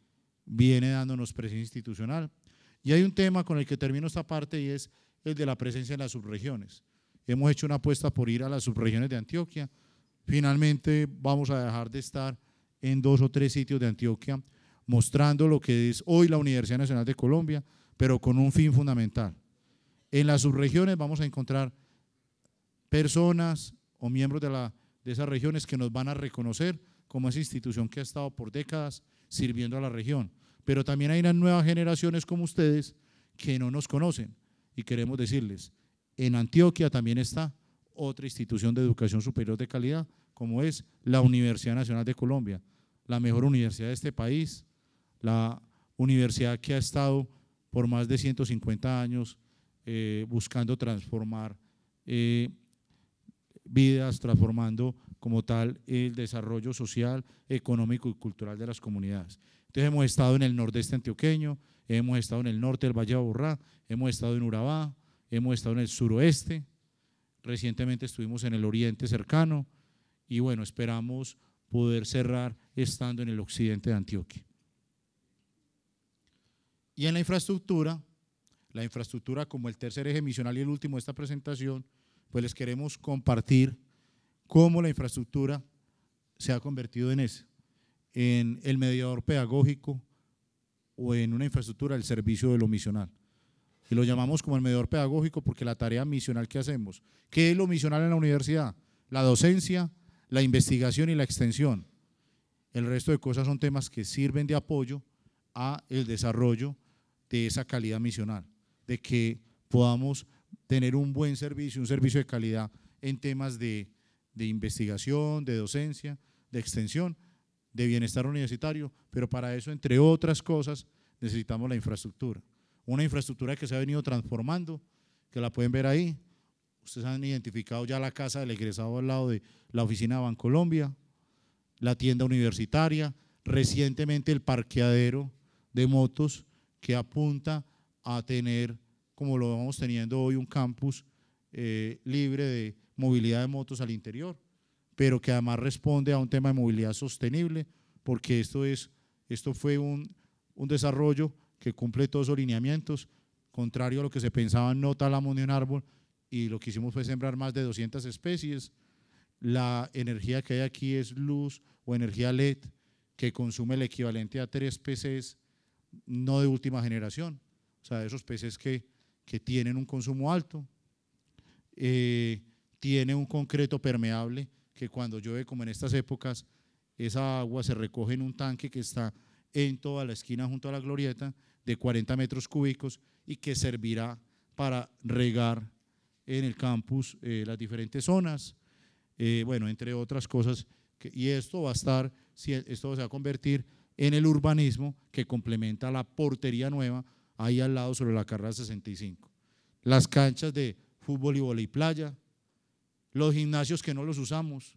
viene dándonos presencia institucional. Y hay un tema con el que termino esta parte y es el de la presencia en las subregiones. Hemos hecho una apuesta por ir a las subregiones de Antioquia. Finalmente vamos a dejar de estar en dos o tres sitios de Antioquia mostrando lo que es hoy la Universidad Nacional de Colombia, pero con un fin fundamental. En las subregiones vamos a encontrar personas o miembros de la de esas regiones que nos van a reconocer como esa institución que ha estado por décadas sirviendo a la región. Pero también hay nuevas generaciones como ustedes que no nos conocen y queremos decirles, en Antioquia también está otra institución de educación superior de calidad, como es la Universidad Nacional de Colombia, la mejor universidad de este país, la universidad que ha estado por más de 150 años eh, buscando transformar eh, vidas, transformando como tal el desarrollo social, económico y cultural de las comunidades. Entonces hemos estado en el nordeste antioqueño, hemos estado en el norte del Valle de Aburrá, hemos estado en Urabá, hemos estado en el suroeste, recientemente estuvimos en el oriente cercano y bueno, esperamos poder cerrar estando en el occidente de Antioquia. Y en la infraestructura, la infraestructura como el tercer eje misional y el último de esta presentación, pues les queremos compartir cómo la infraestructura se ha convertido en ese, en el mediador pedagógico o en una infraestructura del servicio de lo misional. Y lo llamamos como el mediador pedagógico porque la tarea misional que hacemos, ¿qué es lo misional en la universidad? La docencia, la investigación y la extensión. El resto de cosas son temas que sirven de apoyo a el desarrollo de esa calidad misional, de que podamos tener un buen servicio, un servicio de calidad en temas de, investigación, de docencia, de extensión, de bienestar universitario, pero para eso, entre otras cosas, necesitamos la infraestructura. Una infraestructura que se ha venido transformando, que la pueden ver ahí. Ustedes han identificado ya la casa del egresado al lado de la oficina de Bancolombia, la tienda universitaria, recientemente el parqueadero de motos que apunta a tener como lo vamos teniendo hoy, un campus eh, libre de movilidad de motos al interior, pero que además responde a un tema de movilidad sostenible, porque esto, es, esto fue un, un desarrollo que cumple todos los lineamientos, contrario a lo que se pensaba, no talamos ni un árbol, y lo que hicimos fue sembrar más de 200 especies. La energía que hay aquí es luz o energía LED, que consume el equivalente a tres peces no de última generación, o sea, esos peces que que tienen un consumo alto, eh, tiene un concreto permeable que cuando llueve, como en estas épocas, esa agua se recoge en un tanque que está en toda la esquina junto a la glorieta de 40 metros cúbicos y que servirá para regar en el campus eh, las diferentes zonas, eh, bueno, entre otras cosas. y esto va a estar, e, esto se va a convertir en el urbanismo que complementa la portería nueva ahí al lado sobre la carrera 65. Las canchas de fútbol y voleibol y playa, los gimnasios que no los usamos,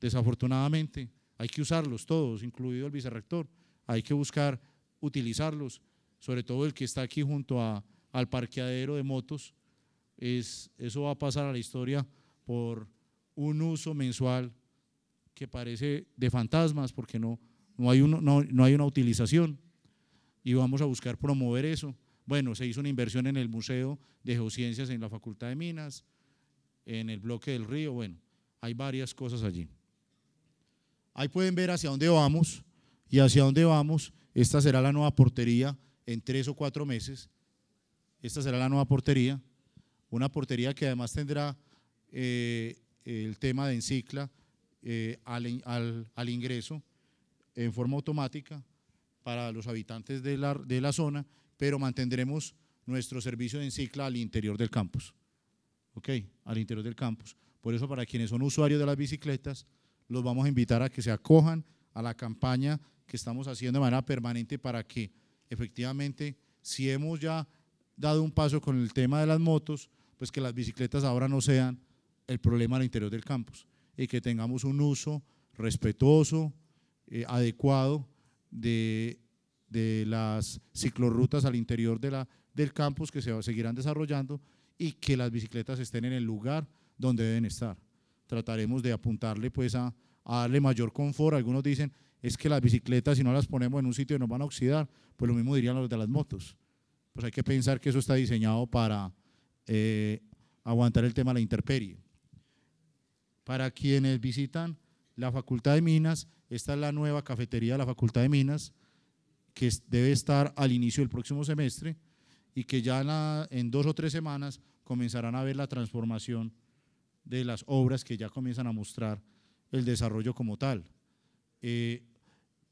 desafortunadamente, hay que usarlos todos, incluido el vicerrector, hay que buscar utilizarlos, sobre todo el que está aquí junto a, al parqueadero de motos, es, eso va a pasar a la historia por un uso mensual que parece de fantasmas porque no, no, hay, uno, no hay una utilización y vamos a buscar promover eso. Bueno, se hizo una inversión en el Museo de Geociencias en la Facultad de Minas, en el bloque del río, bueno, hay varias cosas allí. Ahí pueden ver hacia dónde vamos y hacia dónde vamos. Esta será la nueva portería en tres o cuatro meses. Esta será la nueva portería, una portería que además tendrá eh, el tema de encicla eh, al ingreso en forma automática para los habitantes de la, de la zona, pero mantendremos nuestro servicio de encicla al interior del campus. ¿Ok? Al interior del campus. Por eso, para quienes son usuarios de las bicicletas, los vamos a invitar a que se acojan a la campaña que estamos haciendo de manera permanente para que efectivamente, si hemos ya dado un paso con el tema de las motos, pues que las bicicletas ahora no sean el problema al interior del campus y que tengamos un uso respetuoso, eh, adecuado de, las ciclorrutas al interior de la, del campus que se seguirán desarrollando y que las bicicletas estén en el lugar donde deben estar. Trataremos de apuntarle pues a, darle mayor confort. Algunos dicen, es que las bicicletas si no las ponemos en un sitio no van a oxidar, pues lo mismo dirían los de las motos. Pues hay que pensar que eso está diseñado para eh, aguantar el tema de la intemperie. Para quienes visitan la Facultad de Minas, esta es la nueva cafetería de la Facultad de Minas, que debe estar al inicio del próximo semestre y que ya en, dos o tres semanas comenzarán a ver la transformación de las obras que ya comienzan a mostrar el desarrollo como tal. Eh,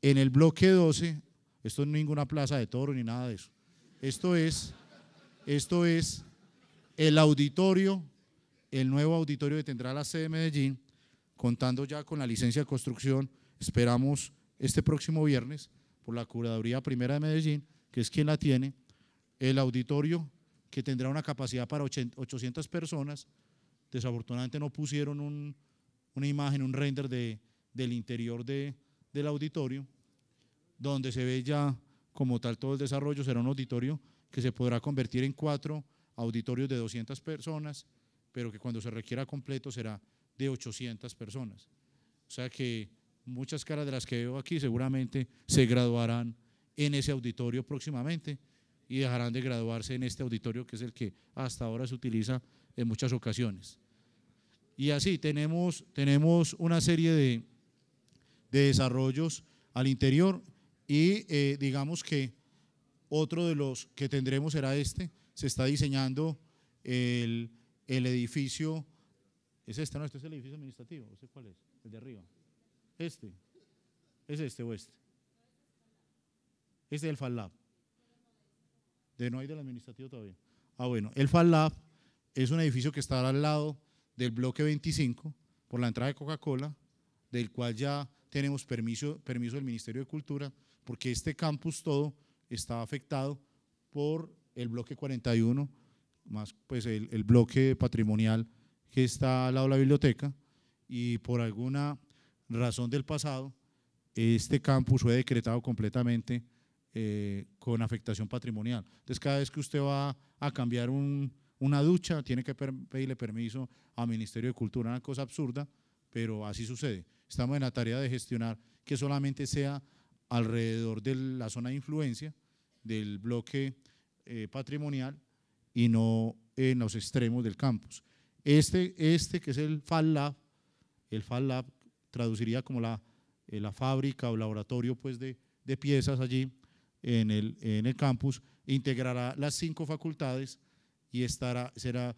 en el bloque 12, esto no es ninguna plaza de toro ni nada de eso, esto es, esto es el auditorio, el nuevo auditorio que tendrá la sede de Medellín, contando ya con la licencia de construcción, esperamos este próximo viernes por la Curaduría Primera de Medellín, que es quien la tiene, el auditorio que tendrá una capacidad para 800 personas. Desafortunadamente no pusieron una imagen, un render de, del interior de, del auditorio, donde se ve ya como tal todo el desarrollo. Será un auditorio que se podrá convertir en cuatro auditorios de 200 personas, pero que cuando se requiera completo será de 800 personas. O sea que muchas caras de las que veo aquí seguramente se graduarán en ese auditorio próximamente y dejarán de graduarse en este auditorio que es el que hasta ahora se utiliza en muchas ocasiones. Y así tenemos, tenemos una serie de, desarrollos al interior y eh, digamos que otro de los que tendremos será este. Se está diseñando el edificio es este, no, este es el edificio administrativo. ¿Este cuál es? El de arriba. Este. ¿Es este o este? Este es el FALLAB. De no hay del administrativo todavía. Ah, bueno, el FALLAB es un edificio que está al lado del bloque 25 por la entrada de Coca-Cola, del cual ya tenemos permiso, permiso del Ministerio de Cultura, porque este campus todo está afectado por el bloque 41, más pues el, el bloque patrimonial que está al lado de la biblioteca y por alguna razón del pasado, este campus fue decretado completamente eh, con afectación patrimonial. Entonces, cada vez que usted va a cambiar una ducha, tiene que pedirle permiso al Ministerio de Cultura, una cosa absurda, pero así sucede. Estamos en la tarea de gestionar que solamente sea alrededor de la zona de influencia del bloque eh, patrimonial y no en los extremos del campus. Este, este que es el Fab Lab, el Fab Lab traduciría como la, eh, la fábrica o laboratorio pues, de, de piezas allí en el, en el campus, integrará las cinco facultades y estará, será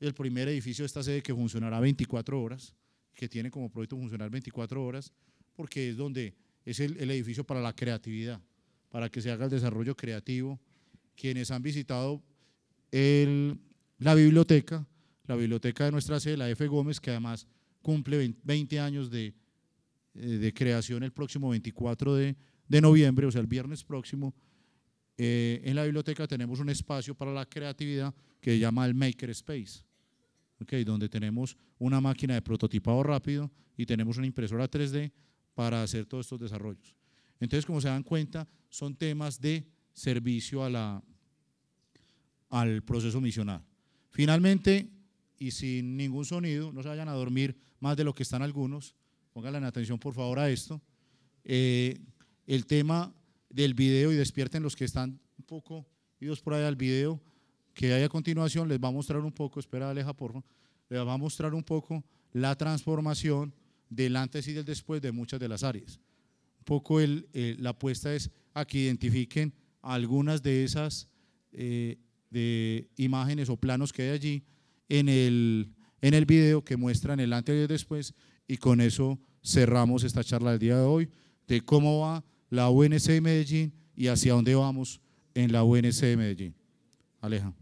el primer edificio de esta sede que funcionará 24 horas, que tiene como proyecto funcionar 24 horas, porque es donde es el, el edificio para la creatividad, para que se haga el desarrollo creativo. Quienes han visitado el, la biblioteca la biblioteca de nuestra sede, la F. Gómez, que además cumple 20 años eh, de, creación el próximo 24 de, noviembre, o sea, el viernes próximo. Eh, en la biblioteca tenemos un espacio para la creatividad que se llama el Maker Space, okay, donde tenemos una máquina de prototipado rápido y tenemos una impresora 3D para hacer todos estos desarrollos. Entonces, como se dan cuenta, son temas de servicio a la, al proceso misional. Finalmente, y sin ningún sonido, no se vayan a dormir más de lo que están algunos, pónganle atención por favor a esto, eh, el tema del video y despierten los que están un poco idos por ahí al video que hay a continuación, les va a mostrar un poco, espera Aleja por favor, les va a mostrar un poco la transformación del antes y del después de muchas de las áreas. Un poco eh, la apuesta es a que identifiquen algunas de esas eh, de imágenes o planos que hay allí en el, en el video que muestran el antes y el después y con eso cerramos esta charla del día de hoy de cómo va la UNC de Medellín y hacia dónde vamos en la UNC Medellín. Aleja.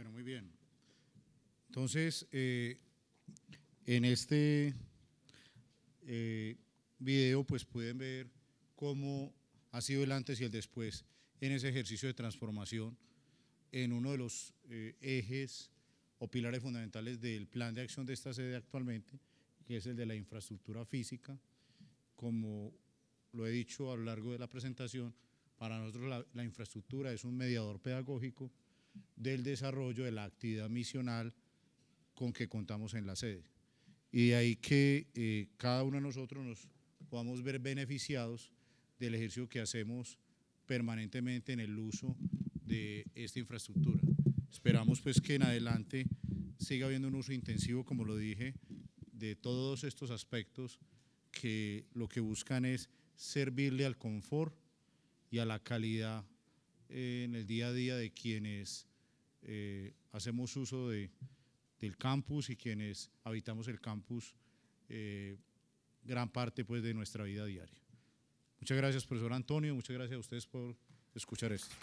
Bueno, muy bien. Entonces, eh, en este eh, video, pues pueden ver cómo ha sido el antes y el después en ese ejercicio de transformación en uno de los eh, ejes o pilares fundamentales del plan de acción de esta sede actualmente, que es el de la infraestructura física. Como lo he dicho a lo largo de la presentación, para nosotros la infraestructura es un mediador pedagógico del desarrollo de la actividad misional con que contamos en la sede. Y de ahí que eh, cada uno de nosotros nos podamos ver beneficiados del ejercicio que hacemos permanentemente en el uso de esta infraestructura. Esperamos pues que en adelante siga habiendo un uso intensivo, como lo dije, de todos estos aspectos que lo que buscan es servirle al confort y a la calidad en el día a día de quienes eh, hacemos uso de, del campus y quienes habitamos el campus eh, gran parte pues, de nuestra vida diaria. Muchas gracias, profesor Antonio, muchas gracias a ustedes por escuchar esto.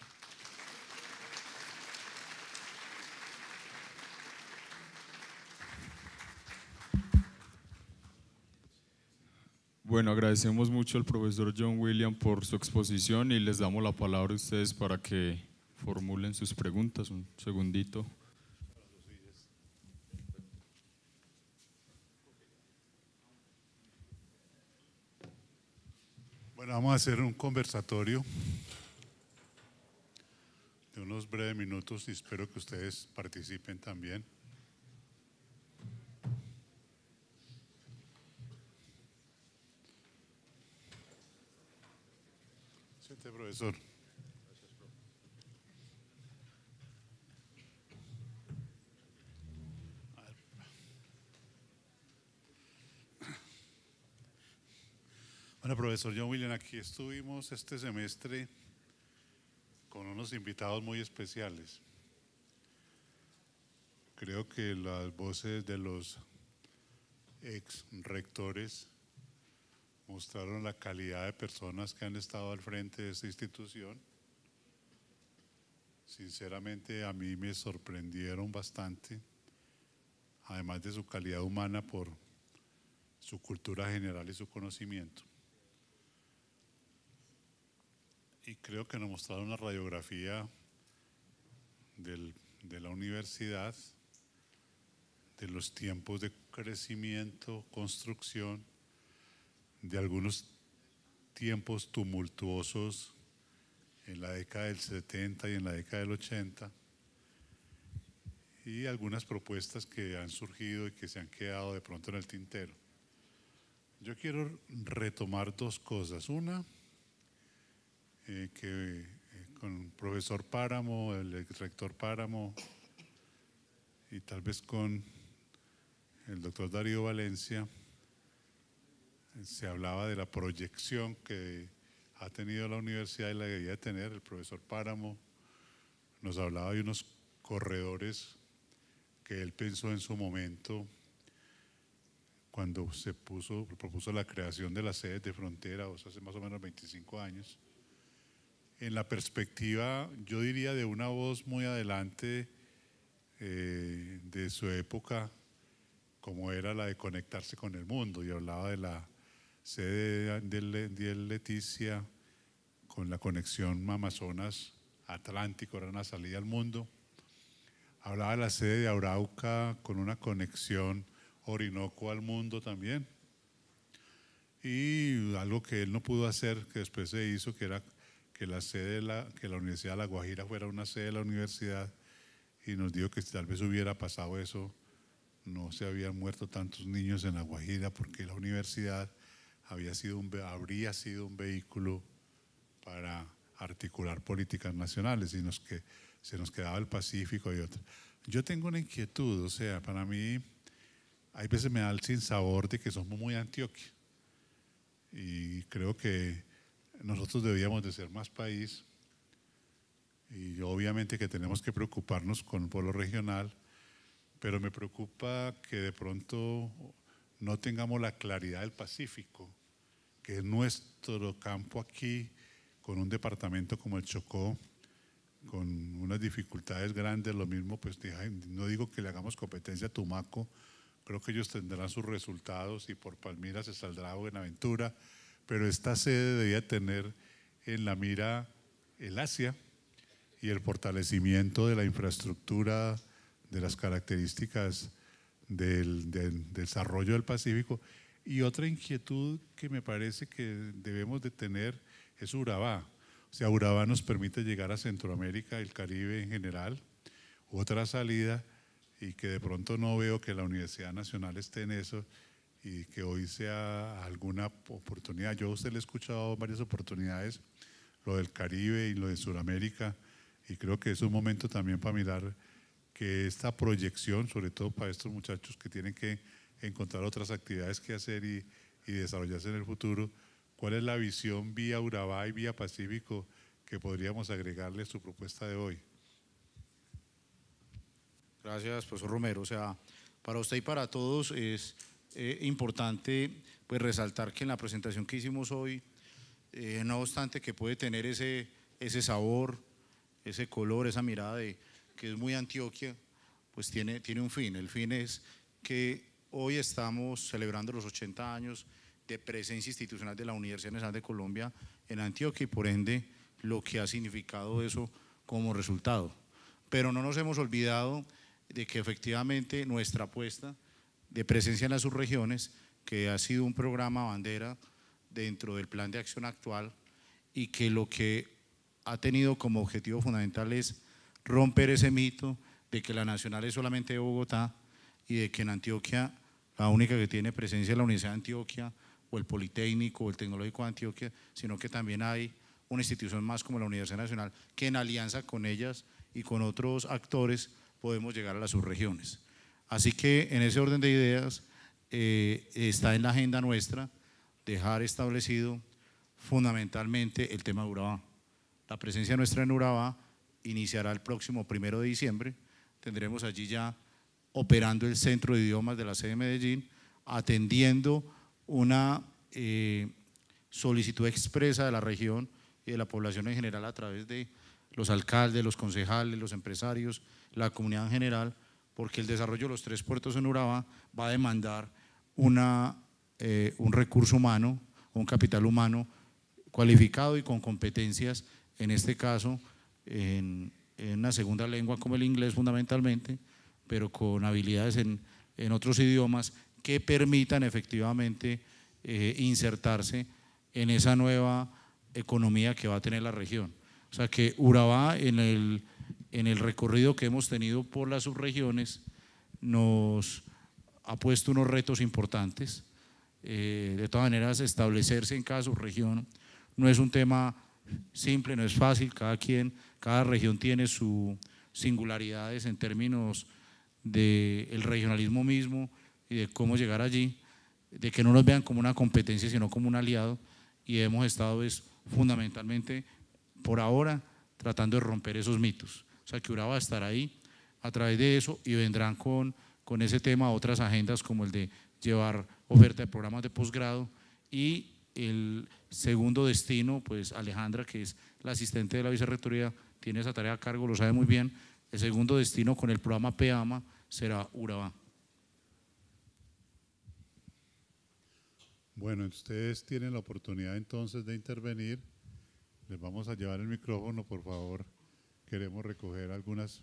Bueno, agradecemos mucho al profesor John William por su exposición y les damos la palabra a ustedes para que formulen sus preguntas. Un segundito. Bueno, vamos a hacer un conversatorio de unos breves minutos y espero que ustedes participen también. profesor. Bueno, profesor John William, aquí estuvimos este semestre con unos invitados muy especiales. Creo que las voces de los ex rectores mostraron la calidad de personas que han estado al frente de esta institución. Sinceramente a mí me sorprendieron bastante, además de su calidad humana por su cultura general y su conocimiento. Y creo que nos mostraron una radiografía de la universidad, de los tiempos de crecimiento, construcción de algunos tiempos tumultuosos en la década del 70 y en la década del 80 y algunas propuestas que han surgido y que se han quedado de pronto en el tintero. Yo quiero retomar dos cosas. Una, eh, que eh, con el profesor Páramo, el rector Páramo, y tal vez con el doctor Darío Valencia, se hablaba de la proyección que ha tenido la universidad y la debía de tener. El profesor Páramo nos hablaba de unos corredores que él pensó en su momento cuando se puso, propuso la creación de las sede de frontera, hace más o menos 25 años, en la perspectiva, yo diría, de una voz muy adelante eh, de su época, como era la de conectarse con el mundo, y hablaba de la sede de, de Leticia, con la conexión Amazonas Atlántico, era una salida al mundo. Hablaba de la sede de Arauca con una conexión Orinoco al mundo también. Y algo que él no pudo hacer, que después se hizo, que era que la sede la, que la Universidad de La Guajira fuera una sede de la universidad y nos dijo que si tal vez hubiera pasado eso, no se habían muerto tantos niños en La Guajira porque la universidad había sido un, habría sido un vehículo para articular políticas nacionales y que, se nos quedaba el Pacífico y otras. Yo tengo una inquietud, o sea, para mí hay veces me da el sinsabor de que somos muy Antioquia y creo que nosotros debíamos de ser más país y obviamente que tenemos que preocuparnos con el pueblo regional, pero me preocupa que de pronto no tengamos la claridad del Pacífico que nuestro campo aquí, con un departamento como el Chocó, con unas dificultades grandes, lo mismo, pues no digo que le hagamos competencia a Tumaco, creo que ellos tendrán sus resultados y por Palmira se saldrá Buenaventura, pero esta sede debía tener en la mira el Asia y el fortalecimiento de la infraestructura, de las características del, del desarrollo del Pacífico y otra inquietud que me parece que debemos de tener es Urabá. O sea, Urabá nos permite llegar a Centroamérica, el Caribe en general. Otra salida, y que de pronto no veo que la Universidad Nacional esté en eso, y que hoy sea alguna oportunidad. Yo a usted le he escuchado varias oportunidades, lo del Caribe y lo de Sudamérica, y creo que es un momento también para mirar que esta proyección, sobre todo para estos muchachos que tienen que encontrar otras actividades que hacer y, y desarrollarse en el futuro. ¿Cuál es la visión vía Urabá y vía Pacífico que podríamos agregarle a su propuesta de hoy? Gracias, profesor Romero. O sea, para usted y para todos es eh, importante pues, resaltar que en la presentación que hicimos hoy, eh, no obstante que puede tener ese, ese sabor, ese color, esa mirada de que es muy Antioquia, pues tiene, tiene un fin. El fin es que Hoy estamos celebrando los 80 años de presencia institucional de la Universidad Nacional de Colombia en Antioquia y por ende lo que ha significado eso como resultado. Pero no nos hemos olvidado de que efectivamente nuestra apuesta de presencia en las subregiones, que ha sido un programa bandera dentro del plan de acción actual y que lo que ha tenido como objetivo fundamental es romper ese mito de que la nacional es solamente de Bogotá y de que en Antioquia la única que tiene presencia es la Universidad de Antioquia o el Politécnico o el Tecnológico de Antioquia, sino que también hay una institución más como la Universidad Nacional, que en alianza con ellas y con otros actores podemos llegar a las subregiones. Así que en ese orden de ideas eh, está en la agenda nuestra dejar establecido fundamentalmente el tema de Urabá. La presencia nuestra en Urabá iniciará el próximo primero de diciembre. Tendremos allí ya operando el Centro de Idiomas de la sede de Medellín, atendiendo una eh, solicitud expresa de la región y de la población en general a través de los alcaldes, los concejales, los empresarios, la comunidad en general, porque el desarrollo de los tres puertos en Urabá va a demandar eh, un recurso humano, un capital humano cualificado y con competencias, en este caso en una segunda lengua como el inglés fundamentalmente, pero con habilidades en, en otros idiomas que permitan efectivamente eh, insertarse en esa nueva economía que va a tener la región. O sea que Urabá en el, en el recorrido que hemos tenido por las subregiones nos ha puesto unos retos importantes. Eh, de todas maneras, establecerse en cada subregión no es un tema simple, no es fácil, cada quien, cada región tiene sus singularidades en términos del regionalismo mismo y de cómo llegar allí, de que no nos vean como una competencia, sino como un aliado, y hemos estado es, pues, fundamentalmente, por ahora, tratando de romper esos mitos. O sea, que Uraba va a estar ahí a través de eso y vendrán con, con ese tema otras agendas como el de llevar oferta de programas de posgrado y el segundo destino, pues Alejandra, que es la asistente de la vicerrectoría, tiene esa tarea a cargo, lo sabe muy bien, el segundo destino con el programa PEAMA, será Urabá. Bueno, ustedes tienen la oportunidad entonces de intervenir. Les vamos a llevar el micrófono, por favor. Queremos recoger algunas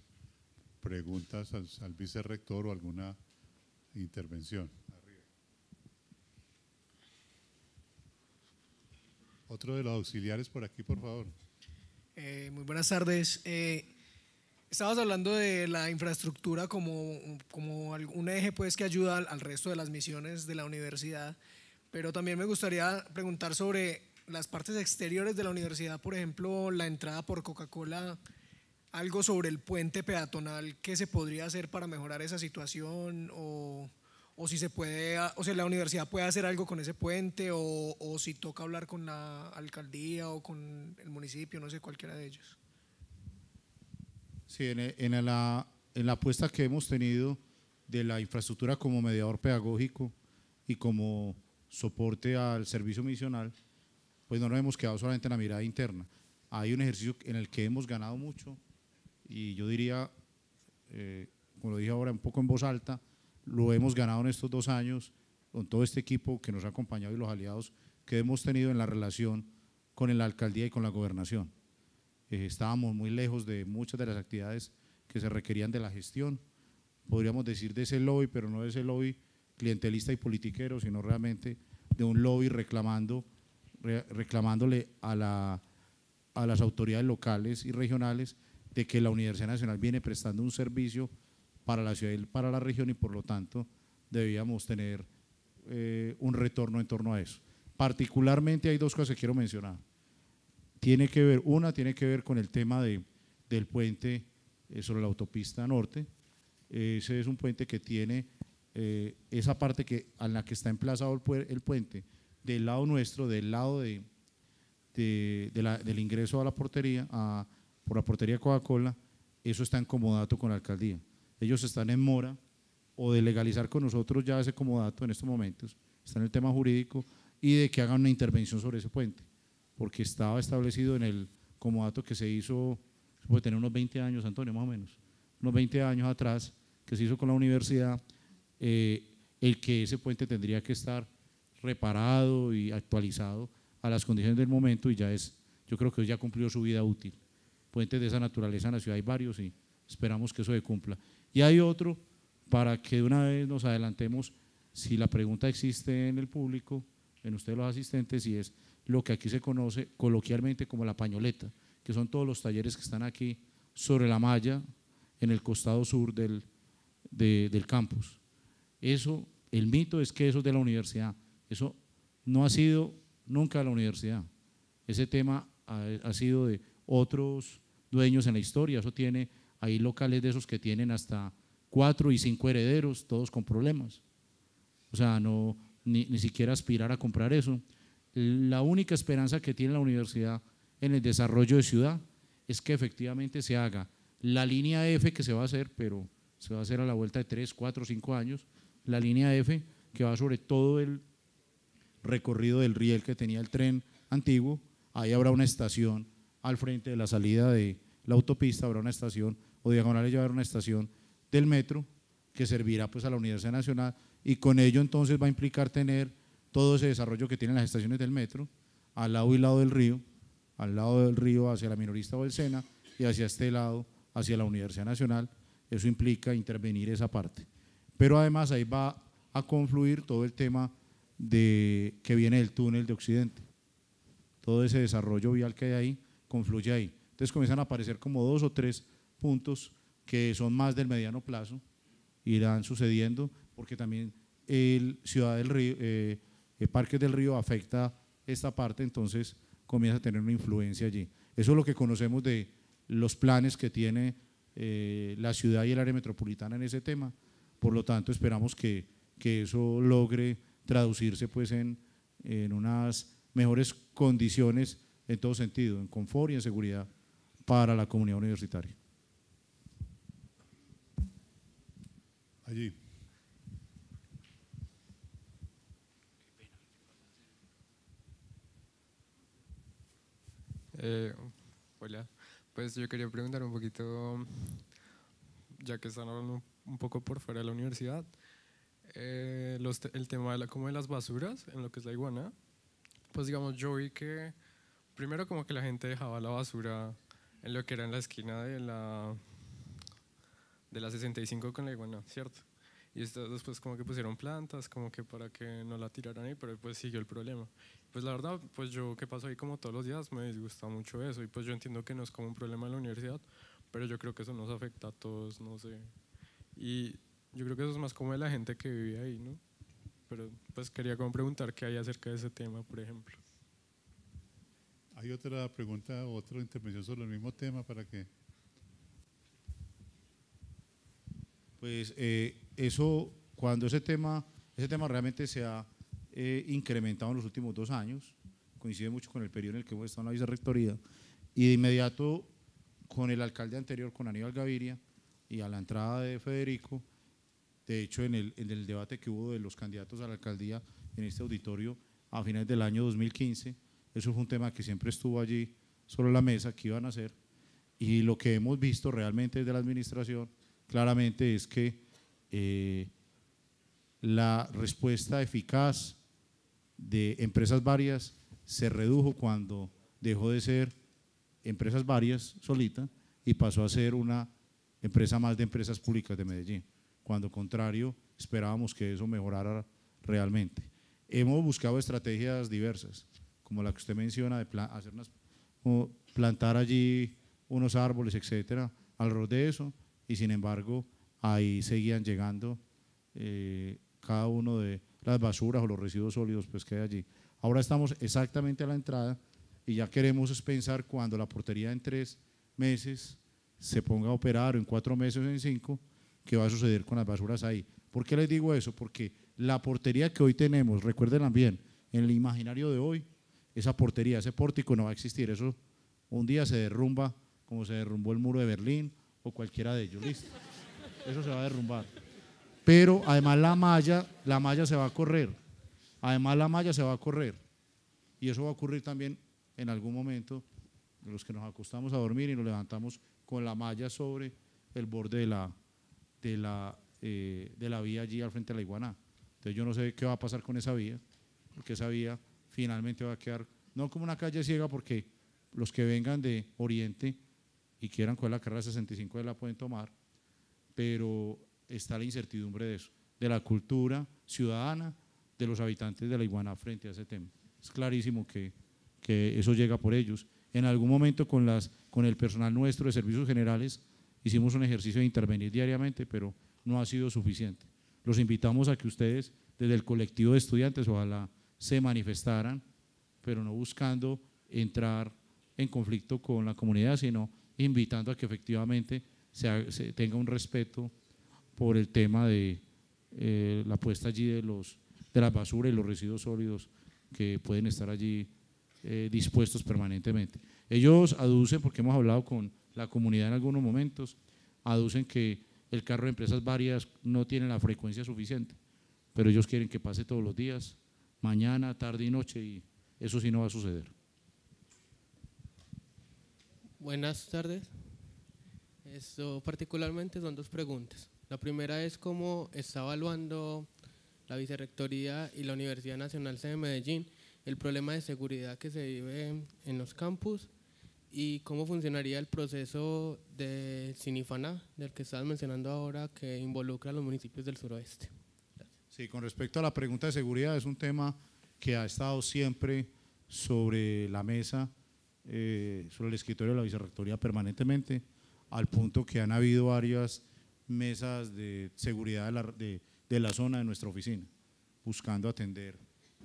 preguntas al, vicerrector o alguna intervención. Otro de los auxiliares por aquí, por favor. Eh, muy buenas tardes. Eh, Estabas hablando de la infraestructura como, como un eje pues, que ayuda al, resto de las misiones de la universidad, pero también me gustaría preguntar sobre las partes exteriores de la universidad, por ejemplo, la entrada por Coca-Cola, algo sobre el puente peatonal qué se podría hacer para mejorar esa situación o, si se puede, o la universidad puede hacer algo con ese puente o, o si toca hablar con la alcaldía o con el municipio, no sé, cualquiera de ellos. Sí, en, la, apuesta que hemos tenido de la infraestructura como mediador pedagógico y como soporte al servicio misional, pues no nos hemos quedado solamente en la mirada interna. Hay un ejercicio en el que hemos ganado mucho y yo diría, eh, como lo dije ahora un poco en voz alta, lo hemos ganado en estos dos años con todo este equipo que nos ha acompañado y los aliados que hemos tenido en la relación con la alcaldía y con la gobernación. Eh, estábamos muy lejos de muchas de las actividades que se requerían de la gestión, podríamos decir de ese lobby, pero no de ese lobby clientelista y politiquero, sino realmente de un lobby reclamando, reclamándole a, la, a las autoridades locales y regionales de que la Universidad Nacional viene prestando un servicio para la ciudad y para la región y por lo tanto debíamos tener eh, un retorno en torno a eso. Particularmente hay dos cosas que quiero mencionar tiene que ver, una tiene que ver con el tema de, del puente eh, sobre la autopista norte. Eh, ese es un puente que tiene eh, esa parte que, a la que está emplazado el, el puente, del lado nuestro, del lado de, del ingreso a la portería, a, por la portería Coca-Cola, eso está en comodato con la alcaldía. Ellos están en mora o de legalizar con nosotros ya ese comodato en estos momentos, está en el tema jurídico, y de que hagan una intervención sobre ese puente porque estaba establecido en el comodato que se hizo, puede tener unos 20 años, Antonio, más o menos, unos 20 años atrás, que se hizo con la universidad, eh, el que ese puente tendría que estar reparado y actualizado a las condiciones del momento y ya es, yo creo que hoy ya cumplió su vida útil. Puentes de esa naturaleza en la ciudad hay varios y esperamos que eso se cumpla. Y hay otro, para que de una vez nos adelantemos, si la pregunta existe en el público, en ustedes los asistentes, y es, lo que aquí se conoce coloquialmente como la pañoleta, que son todos los talleres que están aquí sobre la malla, en el costado sur del, del campus. Eso, el mito es que eso es de la universidad, eso no ha sido nunca de la universidad. Ese tema ha, sido de otros dueños en la historia, eso tiene, ahí locales de esos que tienen hasta cuatro y cinco herederos, todos con problemas. O sea, no, ni siquiera aspirar a comprar eso la única esperanza que tiene la universidad en el desarrollo de ciudad es que efectivamente se haga la línea F que se va a hacer, pero se va a hacer a la vuelta de 3, 4, 5 años, la línea F que va sobre todo el recorrido del riel que tenía el tren antiguo, ahí habrá una estación al frente de la salida de la autopista, habrá una estación, o diagonal ya habrá una estación del metro que servirá pues a la Universidad Nacional y con ello entonces va a implicar tener todo ese desarrollo que tienen las estaciones del metro, al lado y lado del río, al lado del río hacia la minorista o el Sena y hacia este lado, hacia la Universidad Nacional, eso implica intervenir esa parte. Pero además ahí va a confluir todo el tema de, que viene del túnel de Occidente. Todo ese desarrollo vial que hay ahí confluye ahí. Entonces comienzan a aparecer como dos o tres puntos que son más del mediano plazo, irán sucediendo, porque también el Ciudad del Río, eh, el parque del Río afecta esta parte, entonces comienza a tener una influencia allí. Eso es lo que conocemos de los planes que tiene eh, la ciudad y el área metropolitana en ese tema. Por lo tanto, esperamos que, eso logre traducirse pues, en, en, unas mejores condiciones en todo sentido, en confort y en seguridad para la comunidad universitaria. Allí. Eh, hola, pues yo quería preguntar un poquito, ya que están hablando un poco por fuera de la universidad, eh, el tema de la, de las basuras en lo que es la iguana. Pues digamos, yo vi que primero como que la gente dejaba la basura en lo que era en la esquina de la, de la 65 con la iguana, ¿cierto? Y después como que pusieron plantas, como que para que no la tiraran ahí, pero pues siguió el problema. Pues la verdad, pues yo que paso ahí como todos los días, me disgusta mucho eso. Y pues yo entiendo que no es como un problema en la universidad, pero yo creo que eso nos afecta a todos, no sé. Y yo creo que eso es más como de la gente que vive ahí, ¿no? Pero pues quería como preguntar qué hay acerca de ese tema, por ejemplo. Hay otra pregunta, otra intervención sobre el mismo tema para qué Pues eh, eso, cuando ese tema, ese tema realmente se ha eh, incrementado en los últimos dos años, coincide mucho con el periodo en el que hemos estado en la vicerrectoría, y de inmediato con el alcalde anterior, con Aníbal Gaviria, y a la entrada de Federico, de hecho en el, debate que hubo de los candidatos a la alcaldía en este auditorio a finales del año 2015, eso fue un tema que siempre estuvo allí sobre la mesa, que iban a hacer, y lo que hemos visto realmente desde la administración claramente es que eh, la respuesta eficaz de empresas varias se redujo cuando dejó de ser empresas varias solita y pasó a ser una empresa más de empresas públicas de Medellín. Cuando contrario, esperábamos que eso mejorara realmente. Hemos buscado estrategias diversas, como la que usted menciona, de hacer unas, plantar allí unos árboles, etcétera, alrededor de eso, y sin embargo, ahí seguían llegando eh, cada uno de las basuras o los residuos sólidos pues que hay allí. Ahora estamos exactamente a la entrada y ya queremos pensar cuando la portería en tres meses se ponga a operar o en cuatro meses o en cinco, qué va a suceder con las basuras ahí. ¿Por qué les digo eso? Porque la portería que hoy tenemos, recuerden bien, en el imaginario de hoy, esa portería, ese pórtico no va a existir. Eso un día se derrumba como se derrumbó el muro de Berlín o cualquiera de ellos. Listo eso se va a derrumbar. Pero además la malla, la malla se va a correr. Además la malla se va a correr. Y eso va a ocurrir también en algún momento, los que nos acostamos a dormir y nos levantamos con la malla sobre el borde de la, de la, eh, de la vía allí al frente de la iguana. Entonces yo no sé qué va a pasar con esa vía, porque esa vía finalmente va a quedar, no como una calle ciega, porque los que vengan de Oriente y quieran coger la carrera 65 de la pueden tomar, pero está la incertidumbre de eso, de la cultura ciudadana de los habitantes de la Iguana frente a ese tema. Es clarísimo que, que eso llega por ellos. En algún momento con, las, con el personal nuestro de servicios generales hicimos un ejercicio de intervenir diariamente, pero no ha sido suficiente. Los invitamos a que ustedes, desde el colectivo de estudiantes, ojalá se manifestaran, pero no buscando entrar en conflicto con la comunidad, sino invitando a que efectivamente tenga un respeto por el tema de eh, la puesta allí de, los, de la basura y los residuos sólidos que pueden estar allí eh, dispuestos permanentemente. Ellos aducen, porque hemos hablado con la comunidad en algunos momentos, aducen que el carro de empresas varias no tiene la frecuencia suficiente, pero ellos quieren que pase todos los días, mañana, tarde y noche, y eso sí no va a suceder. Buenas tardes. Esto particularmente son dos preguntas. La primera es cómo está evaluando la Vicerrectoría y la Universidad Nacional C de Medellín el problema de seguridad que se vive en los campus y cómo funcionaría el proceso de Sinifana, del que estás mencionando ahora, que involucra a los municipios del suroeste. Sí, con respecto a la pregunta de seguridad, es un tema que ha estado siempre sobre la mesa, eh, sobre el escritorio de la Vicerrectoría permanentemente al punto que han habido varias mesas de seguridad de la, zona de nuestra oficina, buscando atender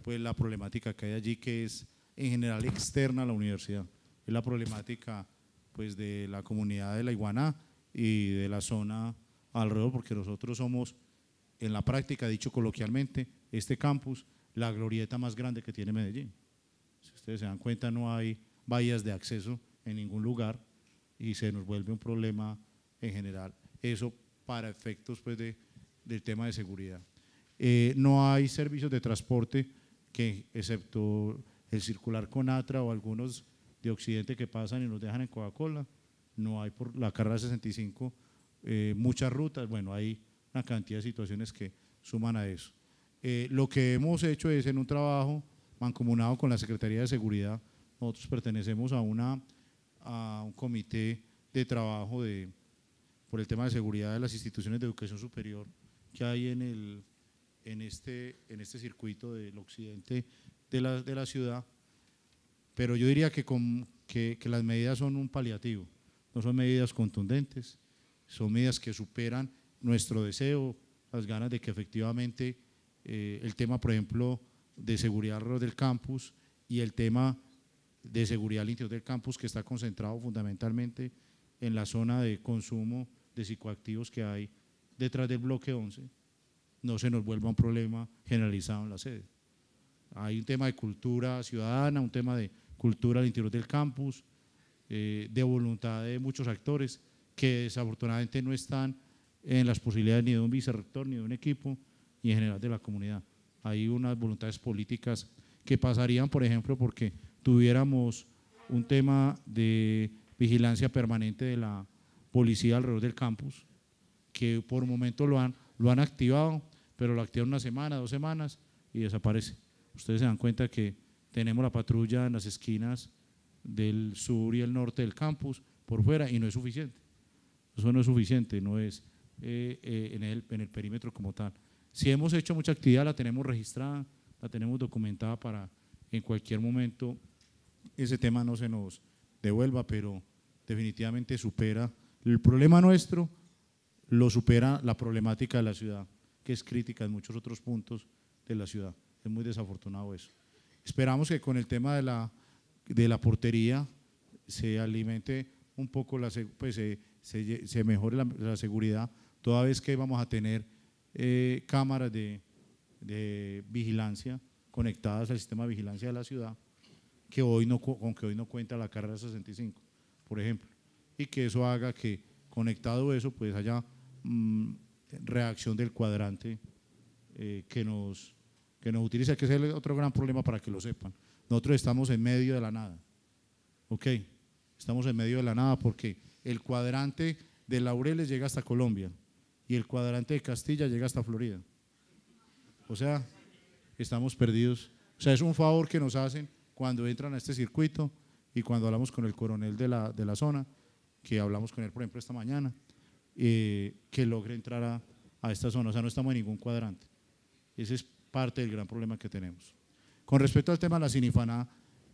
pues, la problemática que hay allí, que es en general externa a la universidad. Es la problemática pues, de la comunidad de la Iguana y de la zona alrededor, porque nosotros somos, en la práctica, dicho coloquialmente, este campus, la glorieta más grande que tiene Medellín. Si ustedes se dan cuenta, no hay vallas de acceso en ningún lugar y se nos vuelve un problema en general. Eso para efectos pues, de, del tema de seguridad. Eh, no hay servicios de transporte que, excepto el circular con Atra o algunos de Occidente que pasan y nos dejan en Coca-Cola, no hay por la carrera 65 eh, muchas rutas, bueno, hay una cantidad de situaciones que suman a eso. Eh, lo que hemos hecho es en un trabajo mancomunado con la Secretaría de Seguridad, nosotros pertenecemos a una a un comité de trabajo de, por el tema de seguridad de las instituciones de educación superior que hay en, el, en, este, en este circuito del occidente de la, de la ciudad, pero yo diría que, con, que, que las medidas son un paliativo, no son medidas contundentes, son medidas que superan nuestro deseo, las ganas de que efectivamente eh, el tema, por ejemplo, de seguridad del campus y el tema de seguridad al interior del campus que está concentrado fundamentalmente en la zona de consumo de psicoactivos que hay detrás del bloque 11, no se nos vuelva un problema generalizado en la sede. Hay un tema de cultura ciudadana, un tema de cultura al interior del campus, eh, de voluntad de muchos actores que desafortunadamente no están en las posibilidades ni de un vicerrector, ni de un equipo, y en general de la comunidad. Hay unas voluntades políticas que pasarían, por ejemplo, porque tuviéramos un tema de vigilancia permanente de la policía alrededor del campus, que por momento lo han, lo han activado, pero lo activan una semana, dos semanas y desaparece. Ustedes se dan cuenta que tenemos la patrulla en las esquinas del sur y el norte del campus, por fuera, y no es suficiente. Eso no es suficiente, no es eh, eh, en, el, en el perímetro como tal. Si hemos hecho mucha actividad, la tenemos registrada, la tenemos documentada para en cualquier momento ese tema no se nos devuelva, pero definitivamente supera el problema nuestro, lo supera la problemática de la ciudad, que es crítica en muchos otros puntos de la ciudad. Es muy desafortunado eso. Esperamos que con el tema de la, de la portería se alimente un poco, la, pues se, se, mejore la, seguridad, toda vez que vamos a tener eh, cámaras de, de vigilancia conectadas al sistema de vigilancia de la ciudad que hoy no, con que hoy no cuenta la carrera 65, por ejemplo. Y que eso haga que conectado eso, pues haya mm, reacción del cuadrante eh, que, nos, que nos utiliza, que es otro gran problema para que lo sepan. Nosotros estamos en medio de la nada. ¿Ok? Estamos en medio de la nada porque el cuadrante de Laureles llega hasta Colombia y el cuadrante de Castilla llega hasta Florida. O sea, estamos perdidos. O sea, es un favor que nos hacen cuando entran a este circuito y cuando hablamos con el coronel de la, de la zona, que hablamos con él, por ejemplo, esta mañana, eh, que logre entrar a, a, esta zona. O sea, no estamos en ningún cuadrante. Ese es parte del gran problema que tenemos. Con respecto al tema de la Sinifana,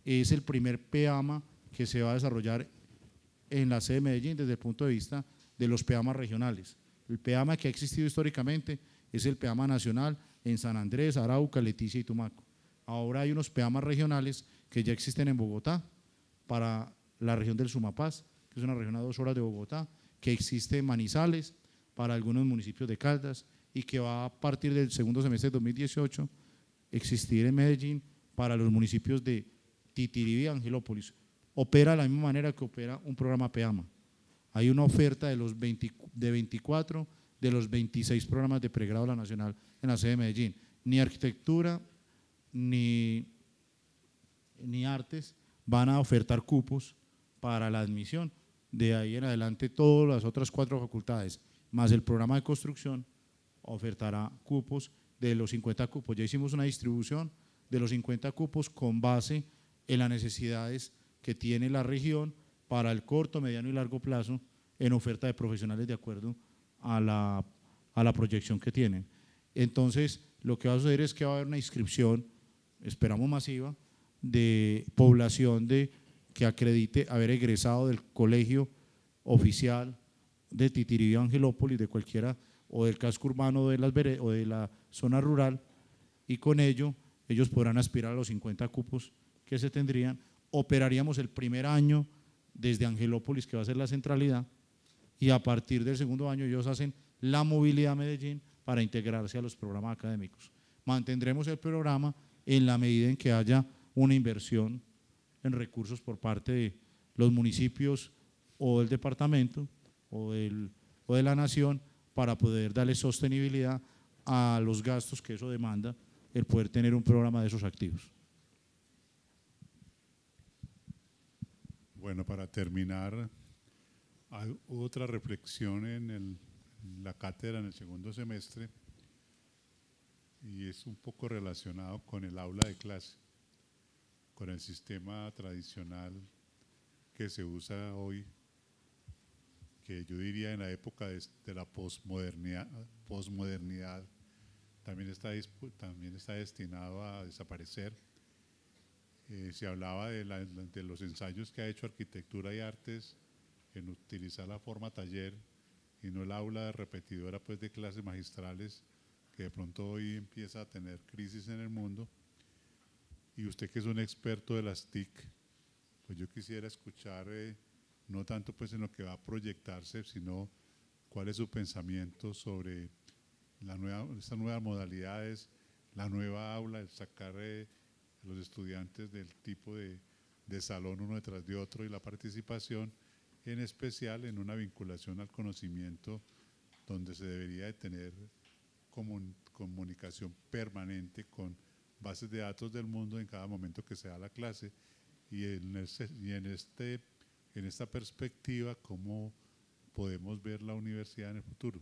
es el primer PEAMA que se va a desarrollar en la C de Medellín desde el punto de vista de los peamas regionales. El PEAMA que ha existido históricamente es el PEAMA nacional en San Andrés, Arauca, Leticia y Tumaco. Ahora hay unos PEAMA regionales que ya existen en Bogotá, para la región del Sumapaz, que es una región a dos horas de Bogotá, que existe en Manizales, para algunos municipios de Caldas, y que va a partir del segundo semestre de 2018 existir en Medellín para los municipios de Titiribí y Angelópolis. Opera de la misma manera que opera un programa PEAMA. Hay una oferta de los de 24 de los 26 programas de pregrado de la Nacional en la sede de Medellín. Ni arquitectura, ni ni artes van a ofertar cupos para la admisión. De ahí en adelante todas las otras cuatro facultades, más el programa de construcción, ofertará cupos de los 50 cupos. Ya hicimos una distribución de los 50 cupos con base en las necesidades que tiene la región para el corto, mediano y largo plazo en oferta de profesionales de acuerdo a la, a la proyección que tienen. Entonces, lo que va a suceder es que va a haber una inscripción, esperamos masiva, de población de, que acredite haber egresado del colegio oficial de titiribio Angelópolis, de cualquiera, o del casco urbano de las o de la zona rural, y con ello ellos podrán aspirar a los 50 cupos que se tendrían. Operaríamos el primer año desde Angelópolis, que va a ser la centralidad, y a partir del segundo año ellos hacen la movilidad a Medellín para integrarse a los programas académicos. Mantendremos el programa en la medida en que haya una inversión en recursos por parte de los municipios o del departamento o, de la nación para poder darle sostenibilidad a los gastos que eso demanda el poder tener un programa de esos activos. Bueno, para terminar, hay otra reflexión en, en la cátedra en el segundo semestre y es un poco relacionado con el aula de clase con el sistema tradicional que se usa hoy, que yo diría en la época de, la posmodernidad, también, está, también está destinado a desaparecer. Eh, se hablaba de, de los ensayos que ha hecho arquitectura y artes en utilizar la forma taller y no el aula repetidora pues, de clases magistrales que de pronto hoy empieza a tener crisis en el mundo y usted que es un experto de las TIC, pues yo quisiera escuchar, eh, no tanto pues en lo que va a proyectarse, sino cuál es su pensamiento sobre la nueva, estas nuevas modalidades, la nueva aula, el sacar eh, a los estudiantes del tipo de, de salón uno detrás de otro y la participación, en especial en una vinculación al conocimiento donde se debería de tener comunicación permanente con bases de datos del mundo en cada momento que se da la clase y en, este, en, esta perspectiva cómo podemos ver la universidad en el futuro.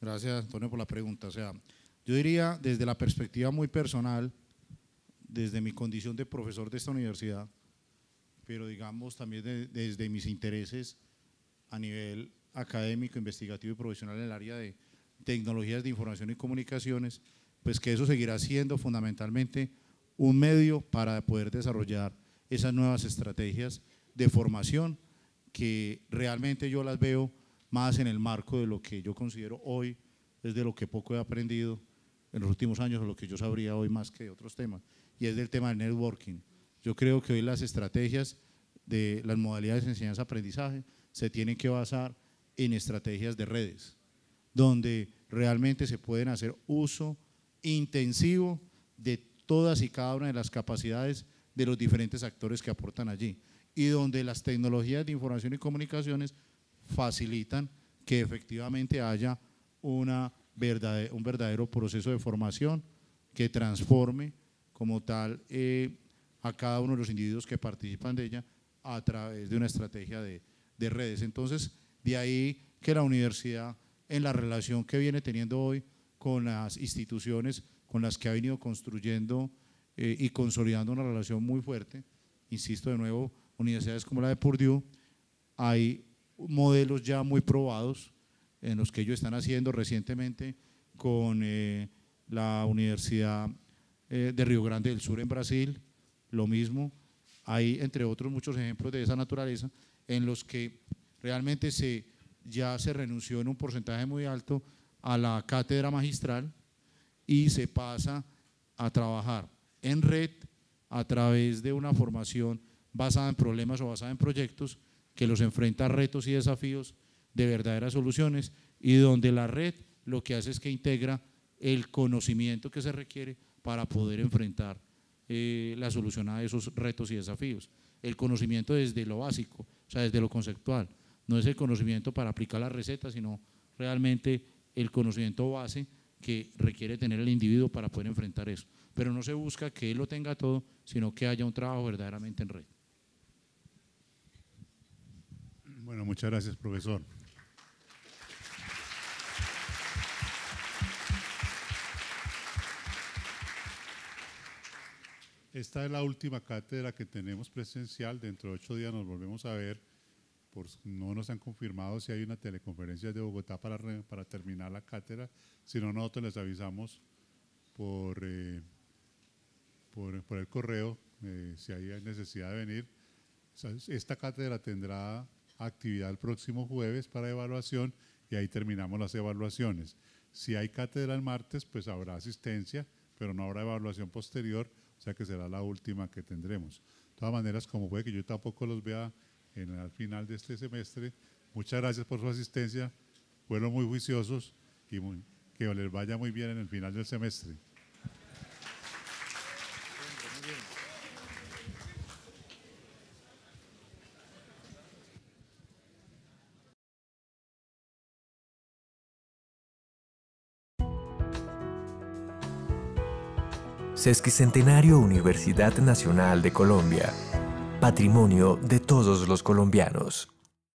Gracias Antonio por la pregunta. O sea, yo diría desde la perspectiva muy personal, desde mi condición de profesor de esta universidad, pero digamos también desde mis intereses a nivel académico, investigativo y profesional en el área de tecnologías de información y comunicaciones, pues que eso seguirá siendo fundamentalmente un medio para poder desarrollar esas nuevas estrategias de formación que realmente yo las veo más en el marco de lo que yo considero hoy, es de lo que poco he aprendido en los últimos años, o lo que yo sabría hoy más que otros temas, y es del tema del networking. Yo creo que hoy las estrategias de las modalidades de enseñanza-aprendizaje se tienen que basar en estrategias de redes donde realmente se pueden hacer uso intensivo de todas y cada una de las capacidades de los diferentes actores que aportan allí y donde las tecnologías de información y comunicaciones facilitan que efectivamente haya un verdadero proceso de formación que transforme como tal eh, a cada uno de los individuos que participan de ella a través de una estrategia de redes. Entonces, de ahí que la universidad en la relación que viene teniendo hoy con las instituciones con las que ha venido construyendo eh, y consolidando una relación muy fuerte. Insisto de nuevo, universidades como la de Purdue, hay modelos ya muy probados en los que ellos están haciendo recientemente con eh, la Universidad eh, de Río Grande del Sur en Brasil, lo mismo. Hay, entre otros, muchos ejemplos de esa naturaleza en los que realmente se ya se renunció en un porcentaje muy alto a la cátedra magistral y se pasa a trabajar en red a través de una formación basada en problemas o basada en proyectos que los enfrenta a retos y desafíos de verdaderas soluciones y donde la red lo que hace es que integra el conocimiento que se requiere para poder enfrentar eh, la solución a esos retos y desafíos. El conocimiento desde lo básico, o sea, desde lo conceptual, no es el conocimiento para aplicar las recetas, sino realmente el conocimiento base que requiere tener el individuo para poder enfrentar eso. Pero no se busca que él lo tenga todo, sino que haya un trabajo verdaderamente en red. Bueno, muchas gracias, profesor. Esta es la última cátedra que tenemos presencial. Dentro de ocho días nos volvemos a ver no nos han confirmado si hay una teleconferencia de Bogotá para, terminar la cátedra, si no, nosotros les avisamos por, eh, por, el correo eh, si hay necesidad de venir. Esta cátedra tendrá actividad el próximo jueves para evaluación y ahí terminamos las evaluaciones. Si hay cátedra el martes, pues habrá asistencia, pero no habrá evaluación posterior, o sea que será la última que tendremos. De todas maneras, como fue que yo tampoco los vea en, el final de este semestre. Muchas gracias por su asistencia, fueron muy juiciosos y que les vaya muy bien en el final del semestre. Sesquicentenario Universidad Nacional de Colombia patrimonio de todos los colombianos.